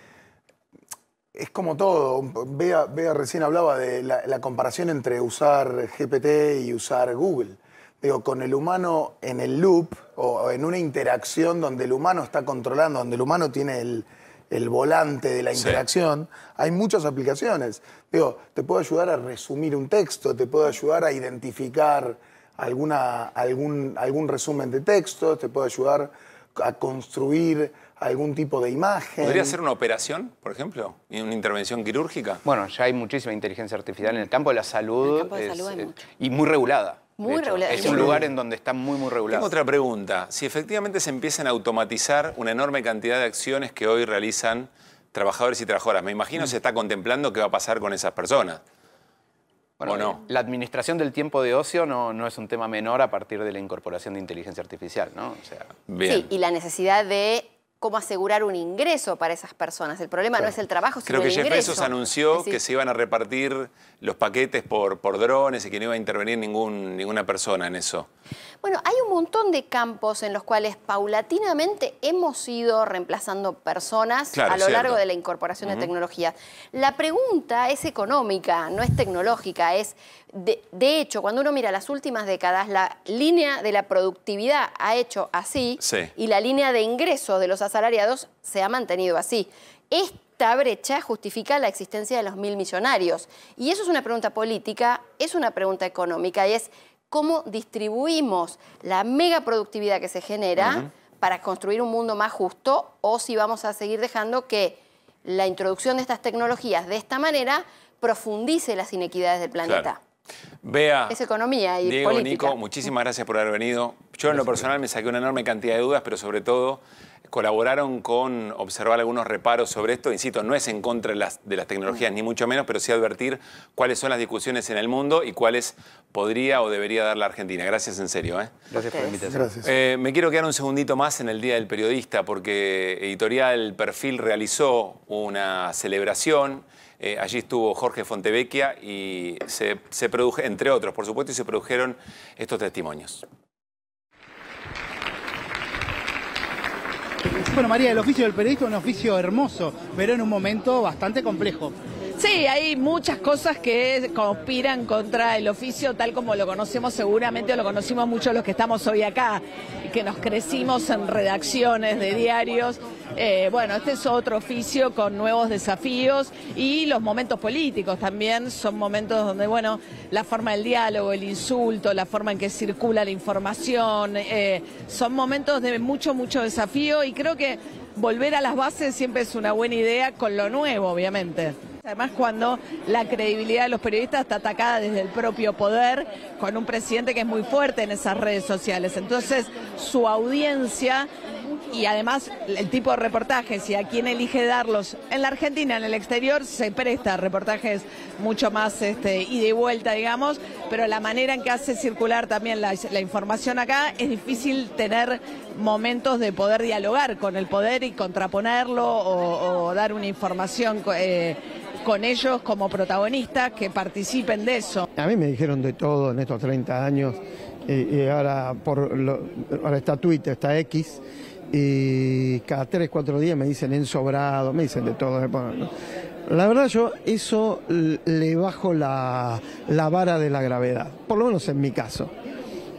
es como todo. Bea, recién hablaba de la, comparación entre usar GPT y usar Google. Digo, con el humano en el loop o en una interacción donde el humano está controlando, donde el humano tiene el, el volante de la interacción, hay muchas aplicaciones. Digo, te puedo ayudar a resumir un texto, te puedo ayudar a identificar alguna, algún, algún resumen de texto, te puedo ayudar a construir algún tipo de imagen. ¿Podría ser una operación, por ejemplo? ¿Una intervención quirúrgica? Bueno, ya hay muchísima inteligencia artificial en el campo de la salud. Eh, y muy regulada. Es un lugar en donde está muy, muy regulado. Tengo otra pregunta. Si efectivamente se empiezan a automatizar una enorme cantidad de acciones que hoy realizan trabajadores y trabajadoras, me imagino se está contemplando qué va a pasar con esas personas. Bueno, no? La administración del tiempo de ocio no, no, es un tema menor a partir de la incorporación de inteligencia artificial, ¿no? sea... Sí, y la necesidad de cómo asegurar un ingreso para esas personas. El problema no es el trabajo, sino Creo que Jeff Bezos anunció que se iban a repartir los paquetes por, por drones y que no iba a intervenir ningún, ninguna persona en eso. Bueno, hay un montón de campos en los cuales paulatinamente hemos ido reemplazando personas a lo largo de la incorporación de tecnología. La pregunta es económica, no es tecnológica, es de, hecho, cuando uno mira las últimas décadas, la línea de la productividad ha hecho así y la línea de ingresos de los asalariados se ha mantenido así. Esta brecha justifica la existencia de los mil millonarios. Y eso es una pregunta política, es una pregunta económica y es cómo distribuimos la mega productividad que se genera para construir un mundo más justo o si vamos a seguir dejando que la introducción de estas tecnologías de esta manera profundice las inequidades del planeta. Vea. Es economía y Diego, Nico, muchísimas gracias por haber venido. Yo en lo personal me saqué una enorme cantidad de dudas, pero sobre todo colaboraron con observar algunos reparos sobre esto. Insisto, no es en contra de las, de las tecnologías, ni mucho menos, pero sí advertir cuáles son las discusiones en el mundo y cuáles podría o debería dar la Argentina. Gracias en serio. ¿eh? Gracias por la eh, me quiero quedar un segundito más en el Día del Periodista, porque Editorial Perfil realizó una celebración eh, allí estuvo Jorge Fontevecchia y se, se entre otros, por supuesto, y se produjeron estos testimonios. Bueno, María, el oficio del periodista es un oficio hermoso, pero en un momento bastante complejo. Sí, hay muchas cosas que conspiran contra el oficio tal como lo conocemos seguramente o lo conocimos muchos los que estamos hoy acá, que nos crecimos en redacciones de diarios. Eh, bueno, este es otro oficio con nuevos desafíos y los momentos políticos también son momentos donde, bueno, la forma del diálogo, el insulto, la forma en que circula la información, eh, son momentos de mucho, mucho desafío y creo que volver a las bases siempre es una buena idea con lo nuevo, obviamente. Además, cuando la credibilidad de los periodistas está atacada desde el propio poder, con un presidente que es muy fuerte en esas redes sociales. Entonces, su audiencia y además el tipo de reportajes y a quién elige darlos. En la Argentina, en el exterior, se presta reportajes mucho más este, ida y vuelta, digamos, pero la manera en que hace circular también la, información acá es difícil tener momentos de poder dialogar con el poder y contraponerlo o, dar una información. Eh, con ellos como protagonistas que participen de eso. A mí me dijeron de todo en estos 30 años y, ahora, por ahora está Twitter, está X y cada 3, 4 días me dicen ensobrado, me dicen de todo. La verdad yo eso le bajo la, la vara de la gravedad, por lo menos en mi caso.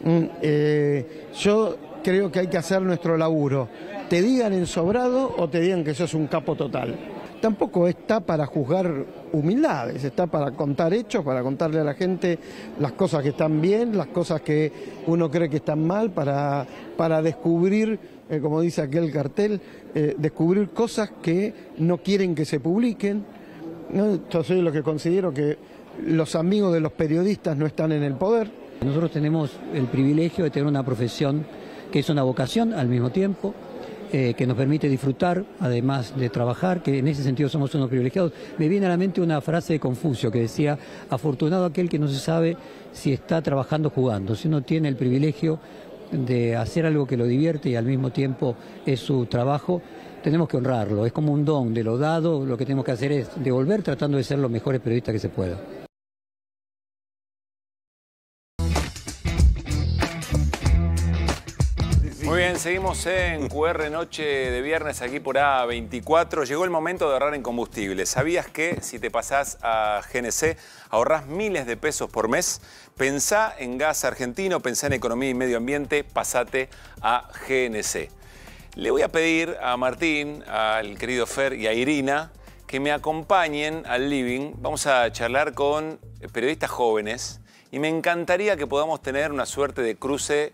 Mm, eh, yo creo que hay que hacer nuestro laburo. Te digan ensobrado o te digan que sos un capo total tampoco está para juzgar humildades, está para contar hechos, para contarle a la gente las cosas que están bien, las cosas que uno cree que están mal, para, para descubrir, eh, como dice aquel cartel, eh, descubrir cosas que no quieren que se publiquen. Yo soy lo que considero que los amigos de los periodistas no están en el poder. Nosotros tenemos el privilegio de tener una profesión que es una vocación al mismo tiempo, eh, que nos permite disfrutar, además de trabajar, que en ese sentido somos unos privilegiados. Me viene a la mente una frase de Confucio que decía, afortunado aquel que no se sabe si está trabajando o jugando, si uno tiene el privilegio de hacer algo que lo divierte y al mismo tiempo es su trabajo, tenemos que honrarlo, es como un don de lo dado, lo que tenemos que hacer es devolver tratando de ser los mejores periodistas que se pueda. seguimos en QR Noche de Viernes aquí por A24. Llegó el momento de ahorrar en combustible. ¿Sabías que si te pasás a GNC ahorrás miles de pesos por mes? Pensá en gas argentino, pensá en economía y medio ambiente, pasate a GNC. Le voy a pedir a Martín, al querido Fer y a Irina que me acompañen al living. Vamos a charlar con periodistas jóvenes y me encantaría que podamos tener una suerte de cruce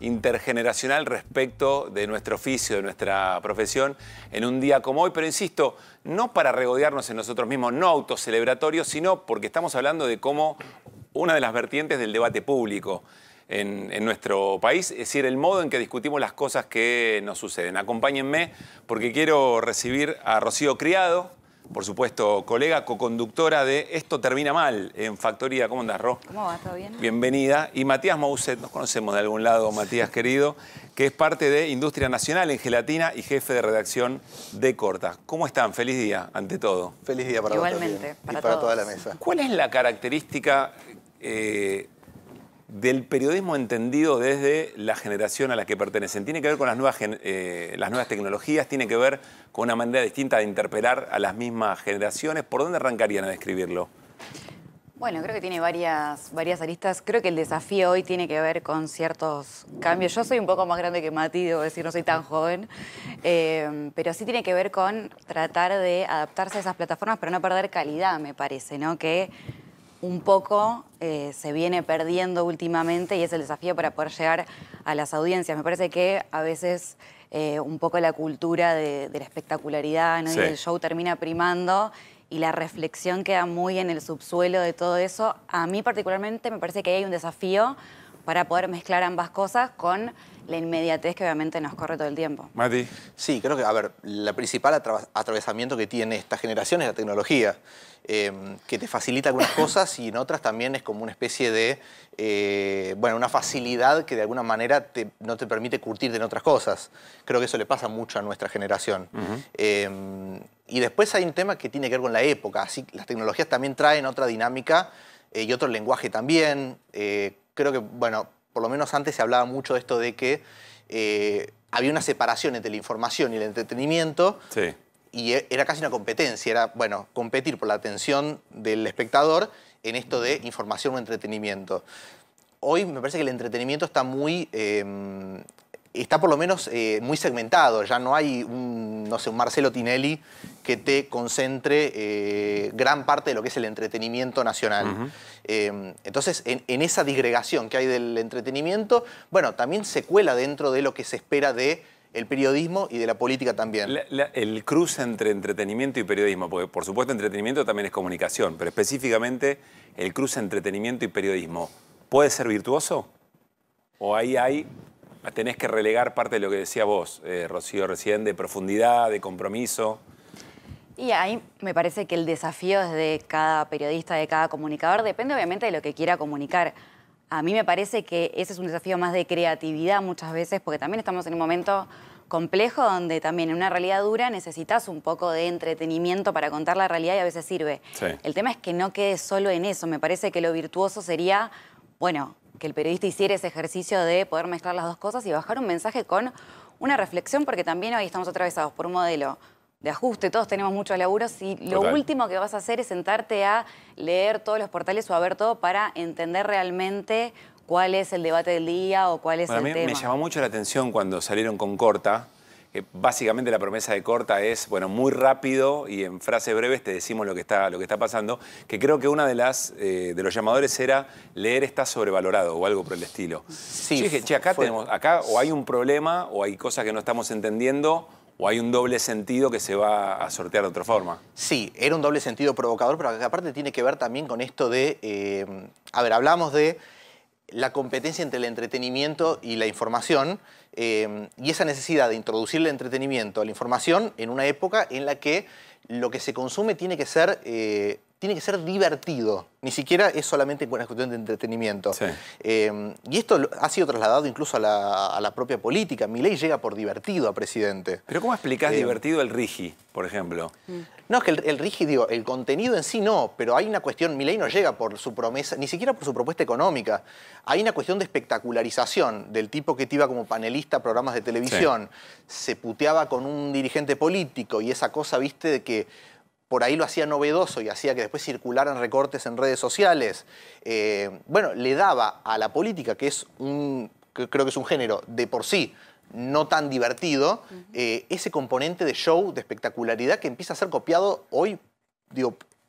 intergeneracional respecto de nuestro oficio, de nuestra profesión, en un día como hoy. Pero insisto, no para regodearnos en nosotros mismos, no autocelebratorios, sino porque estamos hablando de cómo una de las vertientes del debate público en, en, nuestro país, es decir, el modo en que discutimos las cosas que nos suceden. Acompáñenme porque quiero recibir a Rocío Criado, por supuesto, colega, co-conductora de Esto Termina Mal en Factoría. ¿Cómo andas, Ro? ¿Cómo va? ¿Todo bien? Bienvenida. Y Matías Mauset, nos conocemos de algún lado, Matías querido, que es parte de Industria Nacional en Gelatina y jefe de redacción de Corta. ¿Cómo están? Feliz día, ante todo. Feliz día para Igualmente, para y para toda la mesa. ¿Cuál es la característica... Eh, del periodismo entendido desde la generación a la que pertenecen. Tiene que ver con las nuevas, eh, las nuevas tecnologías, tiene que ver con una manera distinta de interpelar a las mismas generaciones. ¿Por dónde arrancarían a describirlo? Bueno, creo que tiene varias, varias aristas. Creo que el desafío hoy tiene que ver con ciertos cambios. Yo soy un poco más grande que Mati, debo decir, no soy tan joven, em, pero sí tiene que ver con tratar de adaptarse a esas plataformas, pero no perder calidad, me parece, ¿no? Que un poco eh, se viene perdiendo últimamente y es el desafío para poder llegar a las audiencias. Me parece que a veces eh, un poco la cultura de, la espectacularidad ¿no? show termina primando y la reflexión queda muy en el subsuelo de todo eso. A mí particularmente me parece que hay un desafío para poder mezclar ambas cosas con la inmediatez que obviamente nos corre todo el tiempo. Mati. Sí, creo que, a ver, la principal atravesamiento que tiene esta generación es la tecnología. Em, que te facilita algunas cosas y en otras también es como una especie de, eh, bueno, una facilidad que de alguna manera no te permite curtirte en otras cosas. Creo que eso le pasa mucho a nuestra generación. Em, y después hay un tema que tiene que ver con la época, así las tecnologías también traen otra dinámica eh, y otro lenguaje también. Eh, creo que, bueno, por lo menos antes se hablaba mucho de esto de que había una separación entre la información y el entretenimiento, sí y e-, era casi una competencia, era, bueno, competir por la atención del espectador en esto de información o entretenimiento. Hoy me parece que el entretenimiento está muy... Em, está por lo menos eh, muy segmentado, ya no hay un, no sé, un Marcelo Tinelli que te concentre eh, gran parte de lo que es el entretenimiento nacional. Em, entonces, en, esa disgregación que hay del entretenimiento, bueno, también se cuela dentro de lo que se espera de el periodismo y de la política también. el cruce entre entretenimiento y periodismo, porque por supuesto entretenimiento también es comunicación, pero específicamente el cruce entretenimiento y periodismo, ¿puede ser virtuoso? ¿O ahí hay, tenés que relegar parte de lo que decía vos, eh, Rocío, recién, de profundidad, de compromiso? Y ahí me parece que el desafío es de cada periodista, de cada comunicador, depende obviamente de lo que quiera comunicar a mí me parece que ese es un desafío más de creatividad muchas veces, porque también estamos en un momento complejo donde también en una realidad dura necesitas un poco de entretenimiento para contar la realidad y a veces sirve. El tema es que no quede solo en eso. Me parece que lo virtuoso sería, bueno, que el periodista hiciera ese ejercicio de poder mezclar las dos cosas y bajar un mensaje con una reflexión, porque también hoy estamos atravesados por un modelo de ajuste, todos tenemos muchos laburos y lo último que vas a hacer es sentarte a leer todos los portales o a ver todo para entender realmente cuál es el debate del día o cuál es el a mí Me llamó mucho la atención cuando salieron con Corta, que básicamente la promesa de Corta es, bueno, muy rápido y en frases breves te decimos lo que está, lo que está pasando, que creo que una de las eh, de los llamadores era leer está sobrevalorado o algo por el estilo. Sí, Yo dije, che, acá tenemos, acá o hay un problema o hay cosas que no estamos entendiendo ¿O hay un doble sentido que se va a sortear de otra forma? Sí, era un doble sentido provocador, pero aparte tiene que ver también con esto de... Eh, a ver, hablamos de la competencia entre el entretenimiento y la información eh, y esa necesidad de introducir el entretenimiento a la información en una época en la que lo que se consume tiene que ser eh, tiene que ser divertido. Ni siquiera es solamente una cuestión de entretenimiento. Em, y esto ha sido trasladado incluso a la, propia política. ley llega por divertido a presidente. Pero ¿cómo explicás em, divertido el Rigi, por ejemplo? Mm. No, es que el, Rigi, digo, el contenido en sí no, pero hay una cuestión, ley no llega por su promesa, ni siquiera por su propuesta económica. Hay una cuestión de espectacularización del tipo que te iba como panelista a programas de televisión. Se puteaba con un dirigente político y esa cosa, viste, de que por ahí lo hacía novedoso y hacía que después circularan recortes en redes sociales. Eh, bueno, le daba a la política, que es un, creo que es un género de por sí no tan divertido, eh, ese componente de show, de espectacularidad que empieza a ser copiado hoy,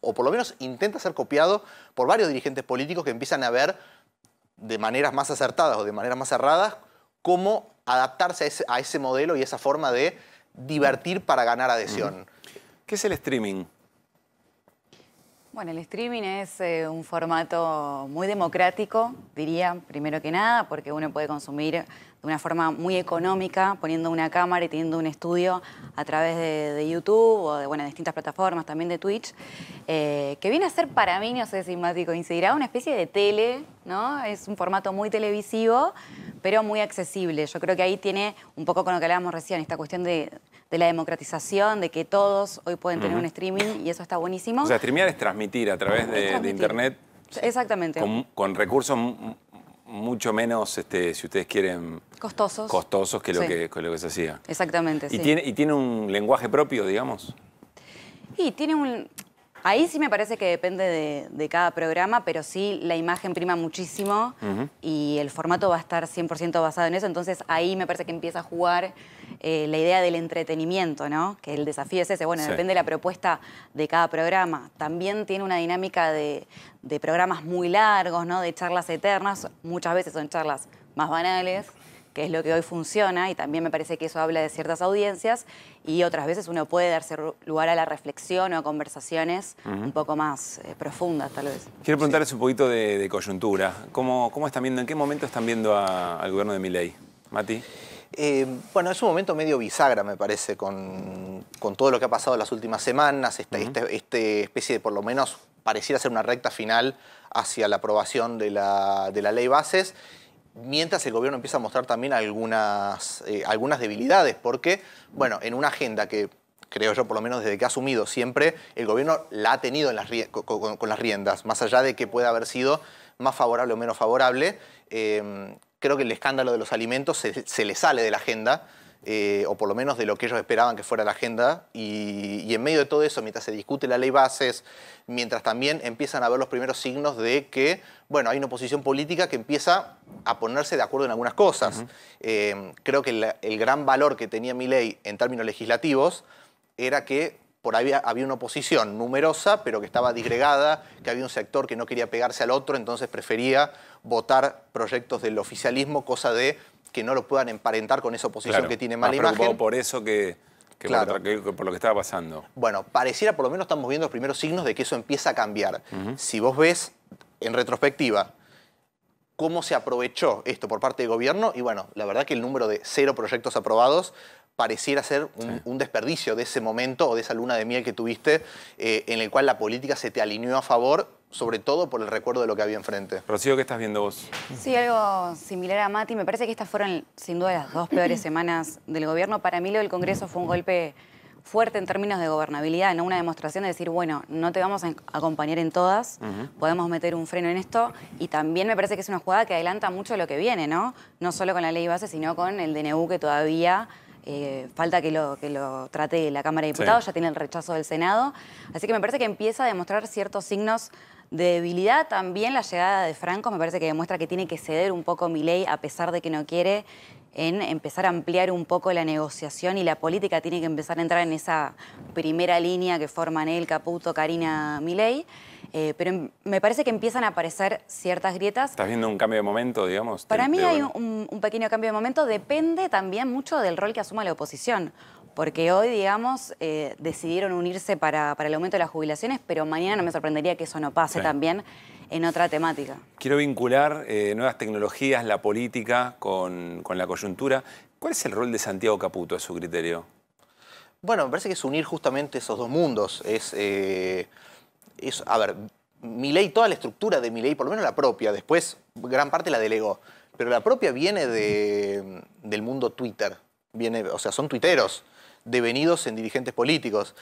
o por lo menos intenta ser copiado por varios dirigentes políticos que empiezan a ver de maneras más acertadas o de maneras más cerradas cómo adaptarse a ese, modelo y esa forma de divertir para ganar adhesión. ¿Qué es el streaming? Bueno, el streaming es eh, un formato muy democrático, diría, primero que nada, porque uno puede consumir de una forma muy económica, poniendo una cámara y teniendo un estudio a través de, YouTube o de bueno, distintas plataformas, también de Twitch, eh, que viene a ser para mí, no sé si incidirá, coincidirá, una especie de tele, ¿no? Es un formato muy televisivo, pero muy accesible. Yo creo que ahí tiene un poco con lo que hablábamos recién, esta cuestión de, la democratización, de que todos hoy pueden tener un streaming y eso está buenísimo. O sea, streamear es transmitir a través de, Internet. Exactamente. con recursos mucho menos, este, si ustedes quieren... Costosos. Costosos que lo, que, lo que se hacía. Exactamente, ¿Y Tiene, ¿Y tiene un lenguaje propio, digamos? Y tiene un... Ahí sí me parece que depende de, cada programa, pero sí la imagen prima muchísimo y el formato va a estar 100% basado en eso. Entonces ahí me parece que empieza a jugar eh, la idea del entretenimiento, ¿no? Que el desafío es ese. Bueno, depende de la propuesta de cada programa. También tiene una dinámica de, de programas muy largos, ¿no? De charlas eternas. Muchas veces son charlas más banales es lo que hoy funciona y también me parece que eso habla de ciertas audiencias y otras veces uno puede darse lugar a la reflexión o a conversaciones un poco más eh, profundas tal vez. Quiero preguntarles un poquito de, coyuntura. ¿Cómo, ¿Cómo, están viendo, en qué momento están viendo al gobierno de Miley? Mati. Eh, bueno, es un momento medio bisagra, me parece, con, todo lo que ha pasado en las últimas semanas, esta este, este especie de, por lo menos, pareciera ser una recta final hacia la aprobación de la, de la ley bases mientras el gobierno empieza a mostrar también algunas, eh, algunas debilidades, porque, bueno, en una agenda que creo yo, por lo menos desde que ha asumido siempre, el gobierno la ha tenido con, las riendas, más allá de que pueda haber sido más favorable o menos favorable. Eh, creo que el escándalo de los alimentos se le sale de la agenda eh, o por lo menos de lo que ellos esperaban que fuera la agenda. Y, en medio de todo eso, mientras se discute la ley bases, mientras también empiezan a ver los primeros signos de que, bueno, hay una oposición política que empieza a ponerse de acuerdo en algunas cosas. Eh, creo que el, gran valor que tenía mi ley en términos legislativos era que por ahí había una oposición numerosa, pero que estaba disgregada, que había un sector que no quería pegarse al otro, entonces prefería votar proyectos del oficialismo, cosa de que no lo puedan emparentar con esa oposición que tiene mala más imagen. por eso que, claro. por, lo que estaba pasando. Bueno, pareciera, por lo menos estamos viendo los primeros signos de que eso empieza a cambiar. Si vos ves en retrospectiva cómo se aprovechó esto por parte del gobierno, y bueno, la verdad que el número de cero proyectos aprobados pareciera ser un, desperdicio de ese momento o de esa luna de miel que tuviste eh, en el cual la política se te alineó a favor, sobre todo por el recuerdo de lo que había enfrente. Rocío, ¿qué estás viendo vos? Sí, algo similar a Mati. Me parece que estas fueron sin duda las dos peores semanas del gobierno. Para mí lo del Congreso fue un golpe fuerte en términos de gobernabilidad, no una demostración de decir, bueno, no te vamos a acompañar en todas, podemos meter un freno en esto y también me parece que es una jugada que adelanta mucho lo que viene, ¿no? No solo con la ley base, sino con el DNU que todavía eh, falta que lo, que lo trate la Cámara de Diputados, ya tiene el rechazo del Senado. Así que me parece que empieza a demostrar ciertos signos de debilidad. También la llegada de Franco me parece que demuestra que tiene que ceder un poco Milei, a pesar de que no quiere, en empezar a ampliar un poco la negociación y la política tiene que empezar a entrar en esa primera línea que forman él, Caputo, Karina, Milei. Eh, pero em, me parece que empiezan a aparecer ciertas grietas. ¿Estás viendo un cambio de momento, digamos? Para mí hay un, pequeño cambio de momento. Depende también mucho del rol que asuma la oposición. Porque hoy, digamos, eh, decidieron unirse para, el aumento de las jubilaciones, pero mañana no me sorprendería que eso no pase también en otra temática. Quiero vincular eh, nuevas tecnologías, la política con, la coyuntura. ¿Cuál es el rol de Santiago Caputo a su criterio? Bueno, me parece que es unir justamente esos dos mundos. Es a ver, ley, toda la estructura de mi ley, por lo menos la propia, después gran parte la delegó, pero la propia viene del mundo Twitter, viene, o sea, son tuiteros devenidos en dirigentes políticos.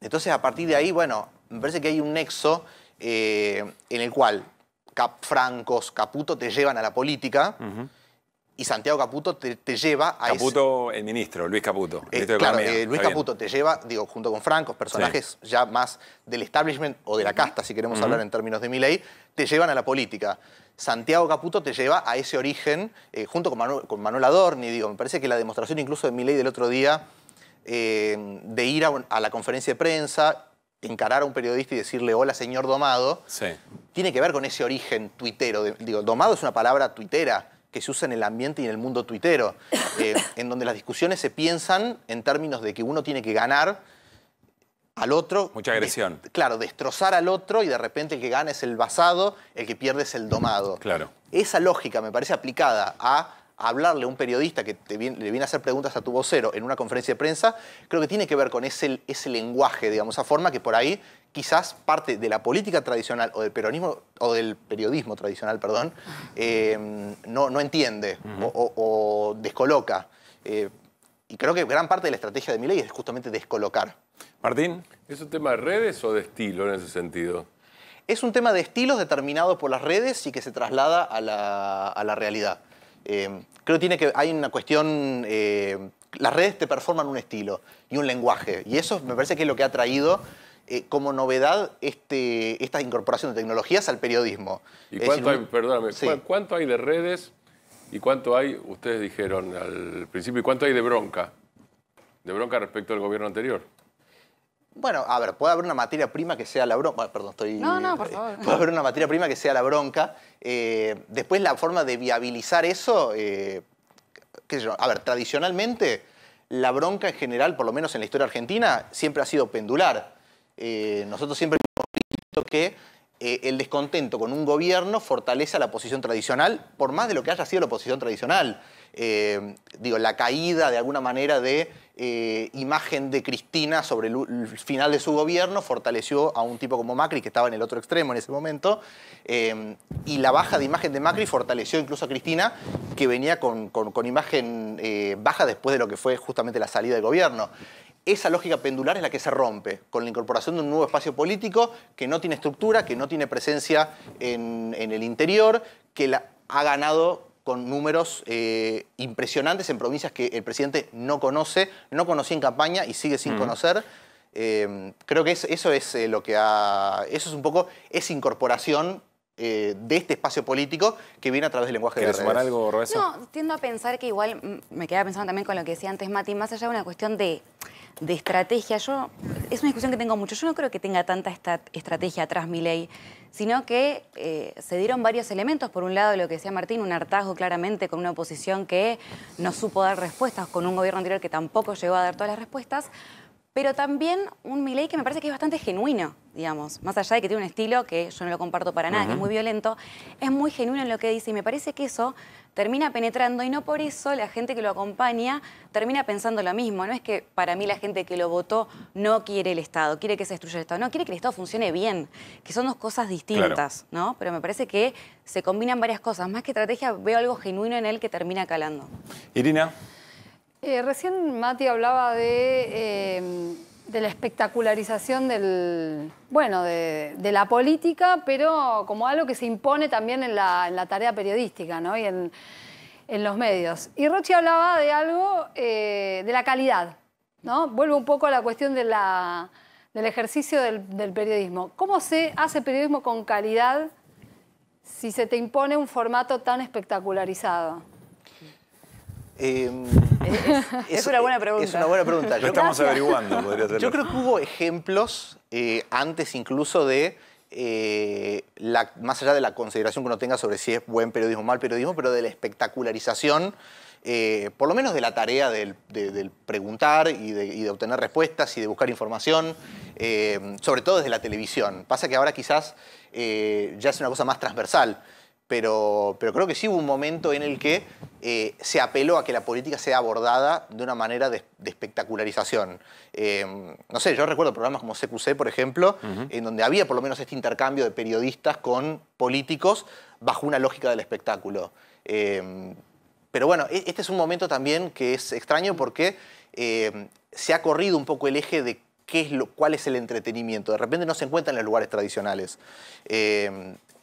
Entonces, a partir de ahí, bueno, me parece que hay un nexo eh, en el cual Cap Francos, Caputo te llevan a la política y Santiago Caputo te, lleva a Caputo, el ministro, Luis Caputo. Eh, claro, eh, Luis Caputo te lleva, digo, junto con Francos, personajes ya más del establishment o de la casta, si queremos hablar en términos de mi te llevan a la política. Santiago Caputo te lleva a ese origen, eh, junto con Manuel, con Manuel, Adorni, digo, me parece que la demostración incluso de mi del otro día, de ir a, la conferencia de prensa, encarar a un periodista y decirle hola señor Domado, tiene que ver con ese origen tuitero. digo, Domado es una palabra tuitera que se usa en el ambiente y en el mundo tuitero, eh, en donde las discusiones se piensan en términos de que uno tiene que ganar al otro. Mucha agresión. claro, destrozar al otro y de repente el que gana es el basado, el que pierde es el domado. Claro. Esa lógica me parece aplicada a hablarle a un periodista que le viene a hacer preguntas a tu vocero en una conferencia de prensa, creo que tiene que ver con ese, ese lenguaje, digamos, esa forma que por ahí quizás parte de la política tradicional o del peronismo o del periodismo tradicional, perdón, eh, no, entiende o, descoloca. Eh, y creo que gran parte de la estrategia de ley es justamente descolocar. Martín, ¿es un tema de redes o de estilo en ese sentido? Es un tema de estilos determinados por las redes y que se traslada a la, realidad. Eh, creo tiene que, hay una cuestión las redes te performan un estilo y un lenguaje. Y eso me parece que es lo que ha traído eh, como novedad este, estas incorporaciones de tecnologías al periodismo. ¿Y cuánto, hay, de redes y cuánto hay, ustedes dijeron al principio, y cuánto hay de bronca? De bronca respecto al gobierno anterior. Bueno, a ver, puede haber una materia prima que sea la bronca. perdón, estoy. No, no, por favor. Puede haber una materia prima que sea la bronca. Eh, después, la forma de viabilizar eso. Eh, qué sé yo. A ver, tradicionalmente, la bronca en general, por lo menos en la historia argentina, siempre ha sido pendular. Eh, nosotros siempre hemos visto que eh, el descontento con un gobierno fortalece a la oposición tradicional, por más de lo que haya sido la oposición tradicional. Eh, digo, la caída de alguna manera de imagen de Cristina sobre el, final de su gobierno fortaleció a un tipo como Macri, que estaba en el otro extremo en ese momento, y la baja de imagen de Macri fortaleció incluso a Cristina, que venía con imagen baja después de lo que fue justamente la salida del gobierno. Esa lógica pendular es la que se rompe con la incorporación de un nuevo espacio político que no tiene estructura, que no tiene presencia en, el interior, que la, ha ganado con números eh, impresionantes en provincias que el presidente no conoce, no conocía en campaña y sigue sin conocer. Eh, creo que eso es eh, lo que ha. Eso es un poco esa incorporación de este espacio político que viene a través del lenguaje de redes. sumar algo, No, tiendo a pensar que igual, mm, me quedaba pensando también con lo que decía antes Mati, más allá de una cuestión de de estrategia. Yo, es una discusión que tengo mucho. Yo no creo que tenga tanta esta, estrategia atrás mi ley, sino que eh, se dieron varios elementos. Por un lado, lo que decía Martín, un hartazgo claramente con una oposición que no supo dar respuestas, con un gobierno anterior que tampoco llegó a dar todas las respuestas pero también un Milei que me parece que es bastante genuino, digamos, más allá de que tiene un estilo que yo no lo comparto para nada, que es muy violento, es muy genuino en lo que dice y me parece que eso termina penetrando y no por eso la gente que lo acompaña termina pensando lo mismo. No es que para mí la gente que lo votó no quiere el Estado, quiere que se destruya el Estado, no, quiere que el Estado funcione bien, que son dos cosas distintas, ¿no? Pero me parece que se combinan varias cosas. Más que estrategia, veo algo genuino en él que termina calando. Irina. Eh, recién Mati hablaba eh, de, la espectacularización del, bueno, de, la política, pero como algo que se impone también en la, tarea periodística ¿no? y en, los medios. Y Rochi hablaba de algo, eh, de la calidad. ¿no? Vuelvo un poco a la cuestión del ejercicio del, periodismo. ¿Cómo se hace periodismo con calidad si se te impone un formato tan espectacularizado? Em, es, una buena pregunta. Lo estamos averiguando, Yo creo que hubo ejemplos eh, antes incluso de... Eh, más allá de la consideración que uno tenga sobre si es buen periodismo o mal periodismo, pero de la espectacularización, eh, por lo menos de la tarea del, de, preguntar y de, obtener respuestas y de buscar información, sobre todo desde la televisión. Pasa que ahora quizás ya es una cosa más transversal pero, creo que sí hubo un momento en el que eh, se apeló a que la política sea abordada de una manera de, espectacularización. Em, no sé, yo recuerdo programas como CQC, por ejemplo, en donde había por lo menos este intercambio de periodistas con políticos bajo una lógica del espectáculo. Em, pero bueno, e, este es un momento también que es extraño porque em, se ha corrido un poco el eje de qué es lo, cuál es el entretenimiento. De repente no se encuentra en los lugares tradicionales.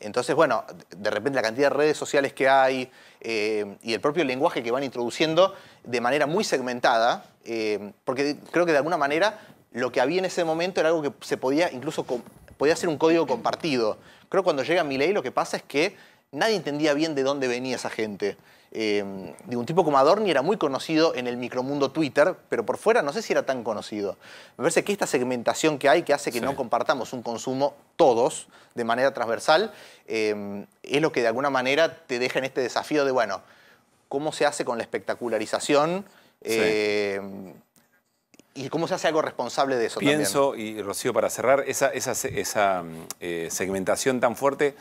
Entonces, bueno, de repente la cantidad de redes sociales que hay eh, y el propio lenguaje que van introduciendo de manera muy segmentada, eh, porque creo que de alguna manera lo que había en ese momento era algo que se podía incluso podía ser un código compartido. Creo que cuando llega mi ley lo que pasa es que nadie entendía bien de dónde venía esa gente. Em, de un tipo como Adorni era muy conocido en el micromundo Twitter, pero por fuera no sé si era tan conocido. Me parece que esta segmentación que hay, que hace que no compartamos un consumo todos de manera transversal, em, es lo que de alguna manera te deja en este desafío de, bueno, ¿cómo se hace con la espectacularización? Em, ¿Y cómo se hace algo responsable de eso? Pienso, y Rocío, para cerrar, esa eh, segmentación tan fuerte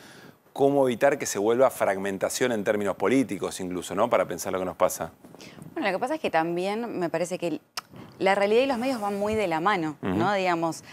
cómo evitar que se vuelva fragmentación en términos políticos incluso, ¿no? Para pensar lo que nos pasa. Bueno, lo que pasa es que también me parece que la realidad y los medios van muy de la mano, ¿no? Digamos,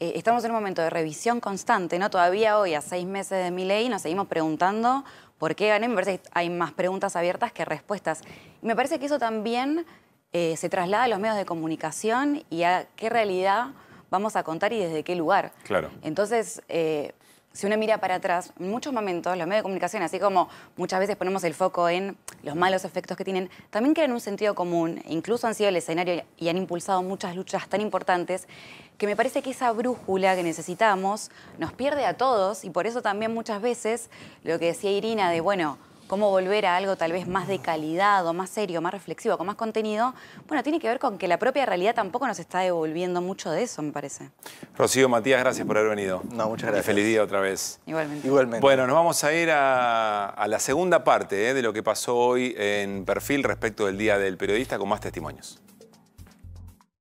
eh, estamos en un momento de revisión constante, ¿no? Todavía hoy, a seis meses de mi ley, nos seguimos preguntando por qué gané. Me parece que hay más preguntas abiertas que respuestas. Y me parece que eso también eh, se traslada a los medios de comunicación y a qué realidad vamos a contar y desde qué lugar. Claro. Entonces, eh, si uno mira para atrás, en muchos momentos los medios de comunicación, así como muchas veces ponemos el foco en los malos efectos que tienen, también crean un sentido común, incluso han sido el escenario y han impulsado muchas luchas tan importantes que me parece que esa brújula que necesitamos nos pierde a todos y por eso también muchas veces lo que decía Irina de, bueno, cómo volver a algo tal vez más de calidad o más serio, más reflexivo, con más contenido, bueno, tiene que ver con que la propia realidad tampoco nos está devolviendo mucho de eso, me parece. Rocío, Matías, gracias por haber venido. No, muchas gracias. Y feliz día otra vez. Igualmente. Bueno, nos vamos a ir a, la segunda parte eh, de lo que pasó hoy en Perfil respecto del Día del Periodista con más testimonios.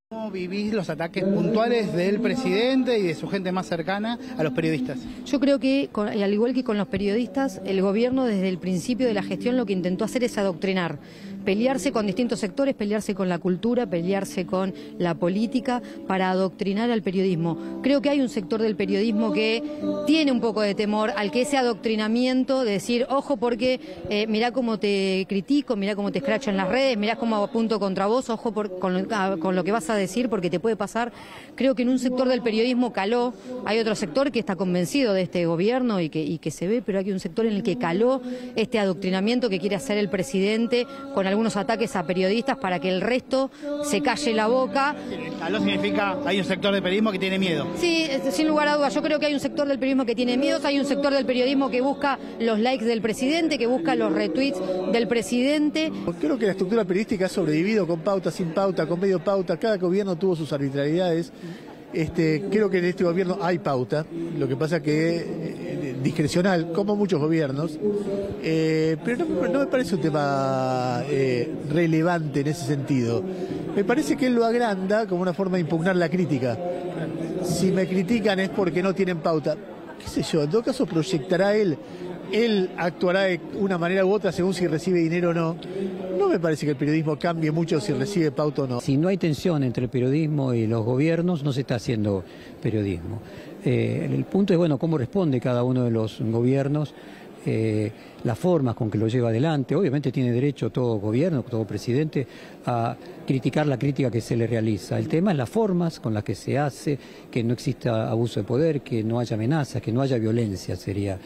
¿Cómo vivís los ataques puntuales del presidente y de su gente más cercana a los periodistas? Yo creo que, al igual que con los periodistas, el gobierno desde el principio de la gestión lo que intentó hacer es adoctrinar pelearse con distintos sectores, pelearse con la cultura, pelearse con la política para adoctrinar al periodismo. Creo que hay un sector del periodismo que tiene un poco de temor al que ese adoctrinamiento de decir, ojo porque mira eh, mirá cómo te critico, mirá cómo te escracho en las redes, mirá cómo apunto contra vos, ojo por, ah, con, lo que vas a decir porque te puede pasar. Creo que en un sector del periodismo caló, hay otro sector que está convencido de este gobierno y que, y que se ve, pero hay un sector en el que caló este adoctrinamiento que quiere hacer el presidente con algún algunos ataques a periodistas para que el resto se calle la boca. lo significa hay un sector del periodismo que tiene miedo. Sí, sin lugar a dudas. Yo creo que hay un sector del periodismo que tiene miedos, hay un sector del periodismo que busca los likes del presidente, que busca los retweets del presidente. Creo que la estructura periodística ha sobrevivido con pauta, sin pauta, con medio pauta. Cada gobierno tuvo sus arbitrariedades este, creo que en este gobierno hay pauta, lo que pasa que es eh, eh, discrecional, como muchos gobiernos, eh, pero no, me parece un tema relevante en ese sentido. Me parece que él lo agranda como una forma de impugnar la crítica. Si me critican es porque no tienen pauta. ¿Qué sé yo? En todo caso proyectará él él actuará de una manera u otra según si recibe dinero o no. No me parece que el periodismo cambie mucho si recibe pauta o no. Si no hay tensión entre el periodismo y los gobiernos, no se está haciendo periodismo. Eh, el punto es, bueno, cómo responde cada uno de los gobiernos. Eh, las formas con que lo lleva adelante. Obviamente tiene derecho todo gobierno, todo presidente, a criticar la crítica que se le realiza. El tema es las formas con las que se hace, que no exista abuso de poder, que no haya amenazas, que no haya violencia, sería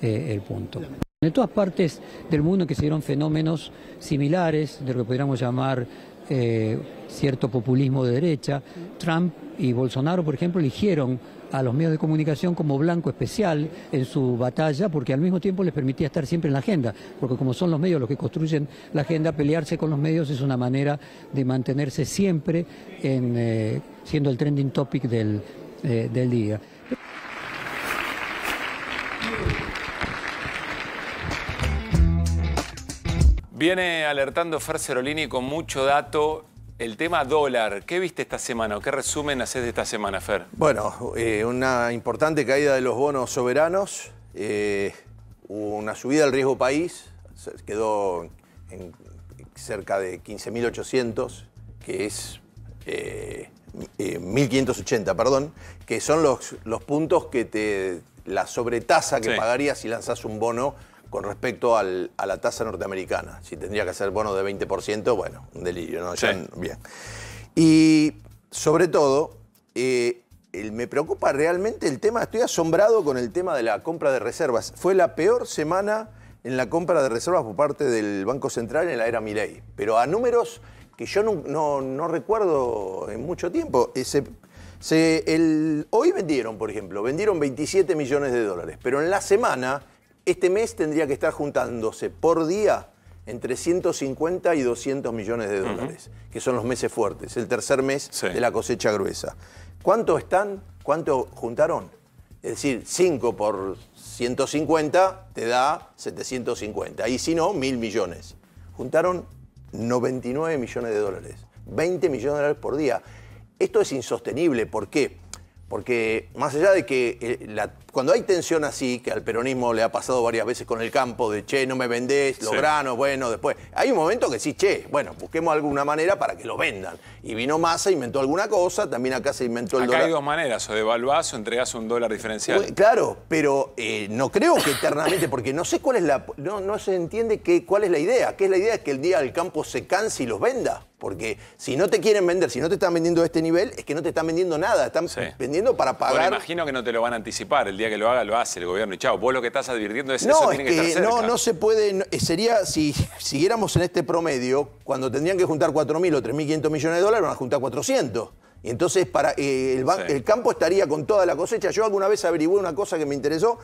eh, el punto. En todas partes del mundo que se dieron fenómenos similares de lo que podríamos llamar eh, cierto populismo de derecha, Trump y Bolsonaro, por ejemplo, eligieron a los medios de comunicación como blanco especial en su batalla, porque al mismo tiempo les permitía estar siempre en la agenda, porque como son los medios los que construyen la agenda, pelearse con los medios es una manera de mantenerse siempre en, eh, siendo el trending topic del día. Viene alertando Fer Cerolini con mucho dato el tema dólar, ¿qué viste esta semana o qué resumen haces de esta semana, Fer? Bueno, eh, una importante caída de los bonos soberanos, eh, una subida del riesgo país, quedó en cerca de 15.800, que es 1.580, eh, perdón, que son los, puntos que te, la sobretasa que pagarías si lanzás un bono con respecto al, a la tasa norteamericana. Si tendría que ser bono de 20%, bueno, un delirio, ¿no? bien. Y sobre todo, eh, me preocupa realmente el tema, estoy asombrado con el tema de la compra de reservas. Fue la peor semana en la compra de reservas por parte del Banco Central en la era Milei, pero a números que yo no, recuerdo en mucho tiempo. Ese, eh, se, el, hoy vendieron, por ejemplo, vendieron 27 millones de dólares, pero en la semana este mes tendría que estar juntándose por día entre 150 y 200 millones de dólares, que son los meses fuertes, el tercer mes de la cosecha gruesa. ¿Cuánto están? ¿Cuánto juntaron? Es decir, 5 por 150 te da 750. Y si no, mil millones. Juntaron 99 millones de dólares. 20 millones de dólares por día. Esto es insostenible. ¿Por qué? Porque más allá de que eh, la cuando hay tensión así, que al peronismo le ha pasado varias veces con el campo, de che, no me vendés, los granos, bueno, después. Hay un momento que sí, che, bueno, busquemos alguna manera para que lo vendan. Y vino Massa, inventó alguna cosa, también acá se inventó el acá dólar. Hay dos maneras, o devaluás o entregás un dólar diferencial. claro, pero eh, no creo que eternamente, porque no sé cuál es la. No, se entiende cuál es la idea. ¿Qué es la idea? Es que el día el campo se canse y los venda. Porque si no te quieren vender, si no te están vendiendo a este nivel, es que no te están vendiendo nada, están vendiendo para pagar. Me imagino que no te lo van a anticipar el día que lo haga, lo hace el gobierno. Y chao, vos lo que estás advirtiendo es no, eso tiene que, No, no se puede. Sería, si siguiéramos en este promedio, cuando tendrían que juntar 4.000 o 3.500 millones de dólares, van a juntar 400. Y entonces para, eh, el, el campo estaría con toda la cosecha. Yo alguna vez averigué una cosa que me interesó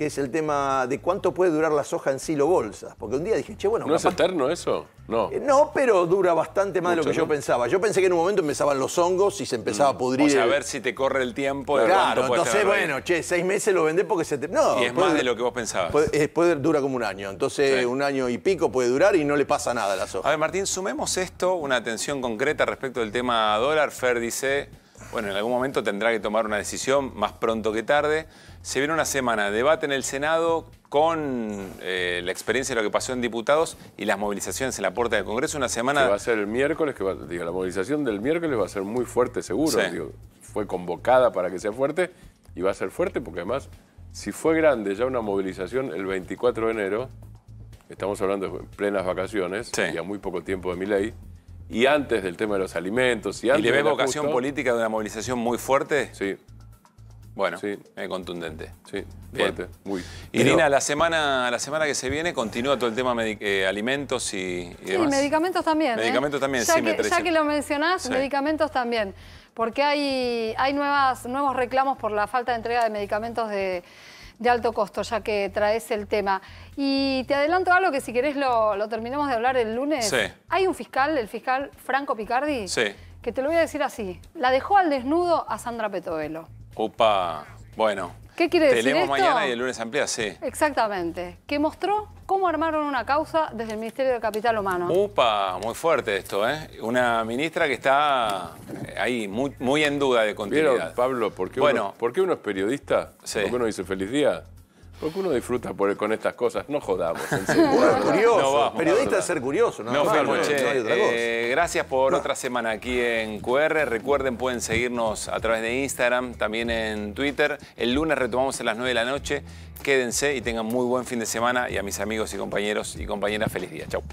que es el tema de cuánto puede durar la soja en silo bolsas. Porque un día dije, che, bueno... ¿No es eterno eso? No. Eh, no, pero dura bastante más de lo que yo pensaba. Yo pensé que en un momento empezaban los hongos y se empezaba a mm. pudrir... a ver si te corre el tiempo Claro, entonces, bueno, che, seis meses lo vendés porque se te... No, y es más de lo que vos pensabas. Puede, eh, dura como un año. Entonces, un año y pico puede durar y no le pasa nada a la soja. A ver, Martín, sumemos esto, una atención concreta respecto del tema dólar. Fer dice... Bueno, en algún momento tendrá que tomar una decisión, más pronto que tarde. Se viene una semana de debate en el Senado con eh, la experiencia de lo que pasó en diputados y las movilizaciones en la puerta del Congreso. Una semana... va a ser el miércoles, que la movilización del miércoles va a ser muy fuerte seguro. fue convocada para que sea fuerte y va a ser fuerte porque además, si fue grande ya una movilización el 24 de enero, estamos hablando de plenas vacaciones ya y a muy poco tiempo de mi ley, y antes del tema de los alimentos. ¿Y, le vocación política de una movilización muy fuerte? Sí. Bueno, sí. contundente. Sí, fuerte, muy. Irina, la, semana, la semana que se viene continúa todo el tema de eh, alimentos y, Sí, medicamentos también. ¿eh? Medicamentos también, sí, me Ya que lo mencionás, medicamentos también. Porque hay, hay nuevas, nuevos reclamos por la falta de entrega de medicamentos de de alto costo, ya que traes el tema. Y te adelanto algo que si querés lo, lo terminamos de hablar el lunes. Sí. Hay un fiscal, el fiscal Franco Picardi, que te lo voy a decir así. La dejó al desnudo a Sandra Petovelo. Opa, bueno. ¿Qué quiere decir Tenemos mañana y el lunes amplia, sí. Exactamente. Que mostró cómo armaron una causa desde el Ministerio de Capital Humano. Upa, muy fuerte esto, ¿eh? Una ministra que está eh, ahí muy, muy en duda de continuidad. Pablo, por qué, uno, es periodista? ¿Por qué uno dice feliz día? Porque uno disfruta con estas cosas, no jodamos. Uno curioso, periodista es ser curioso, ¿no? no, gracias por otra semana aquí en QR. Recuerden, pueden seguirnos a través de Instagram, también en Twitter. El lunes retomamos a las 9 de la noche. Quédense y tengan muy buen fin de semana. Y a mis amigos y compañeros y compañeras, feliz día. Chau.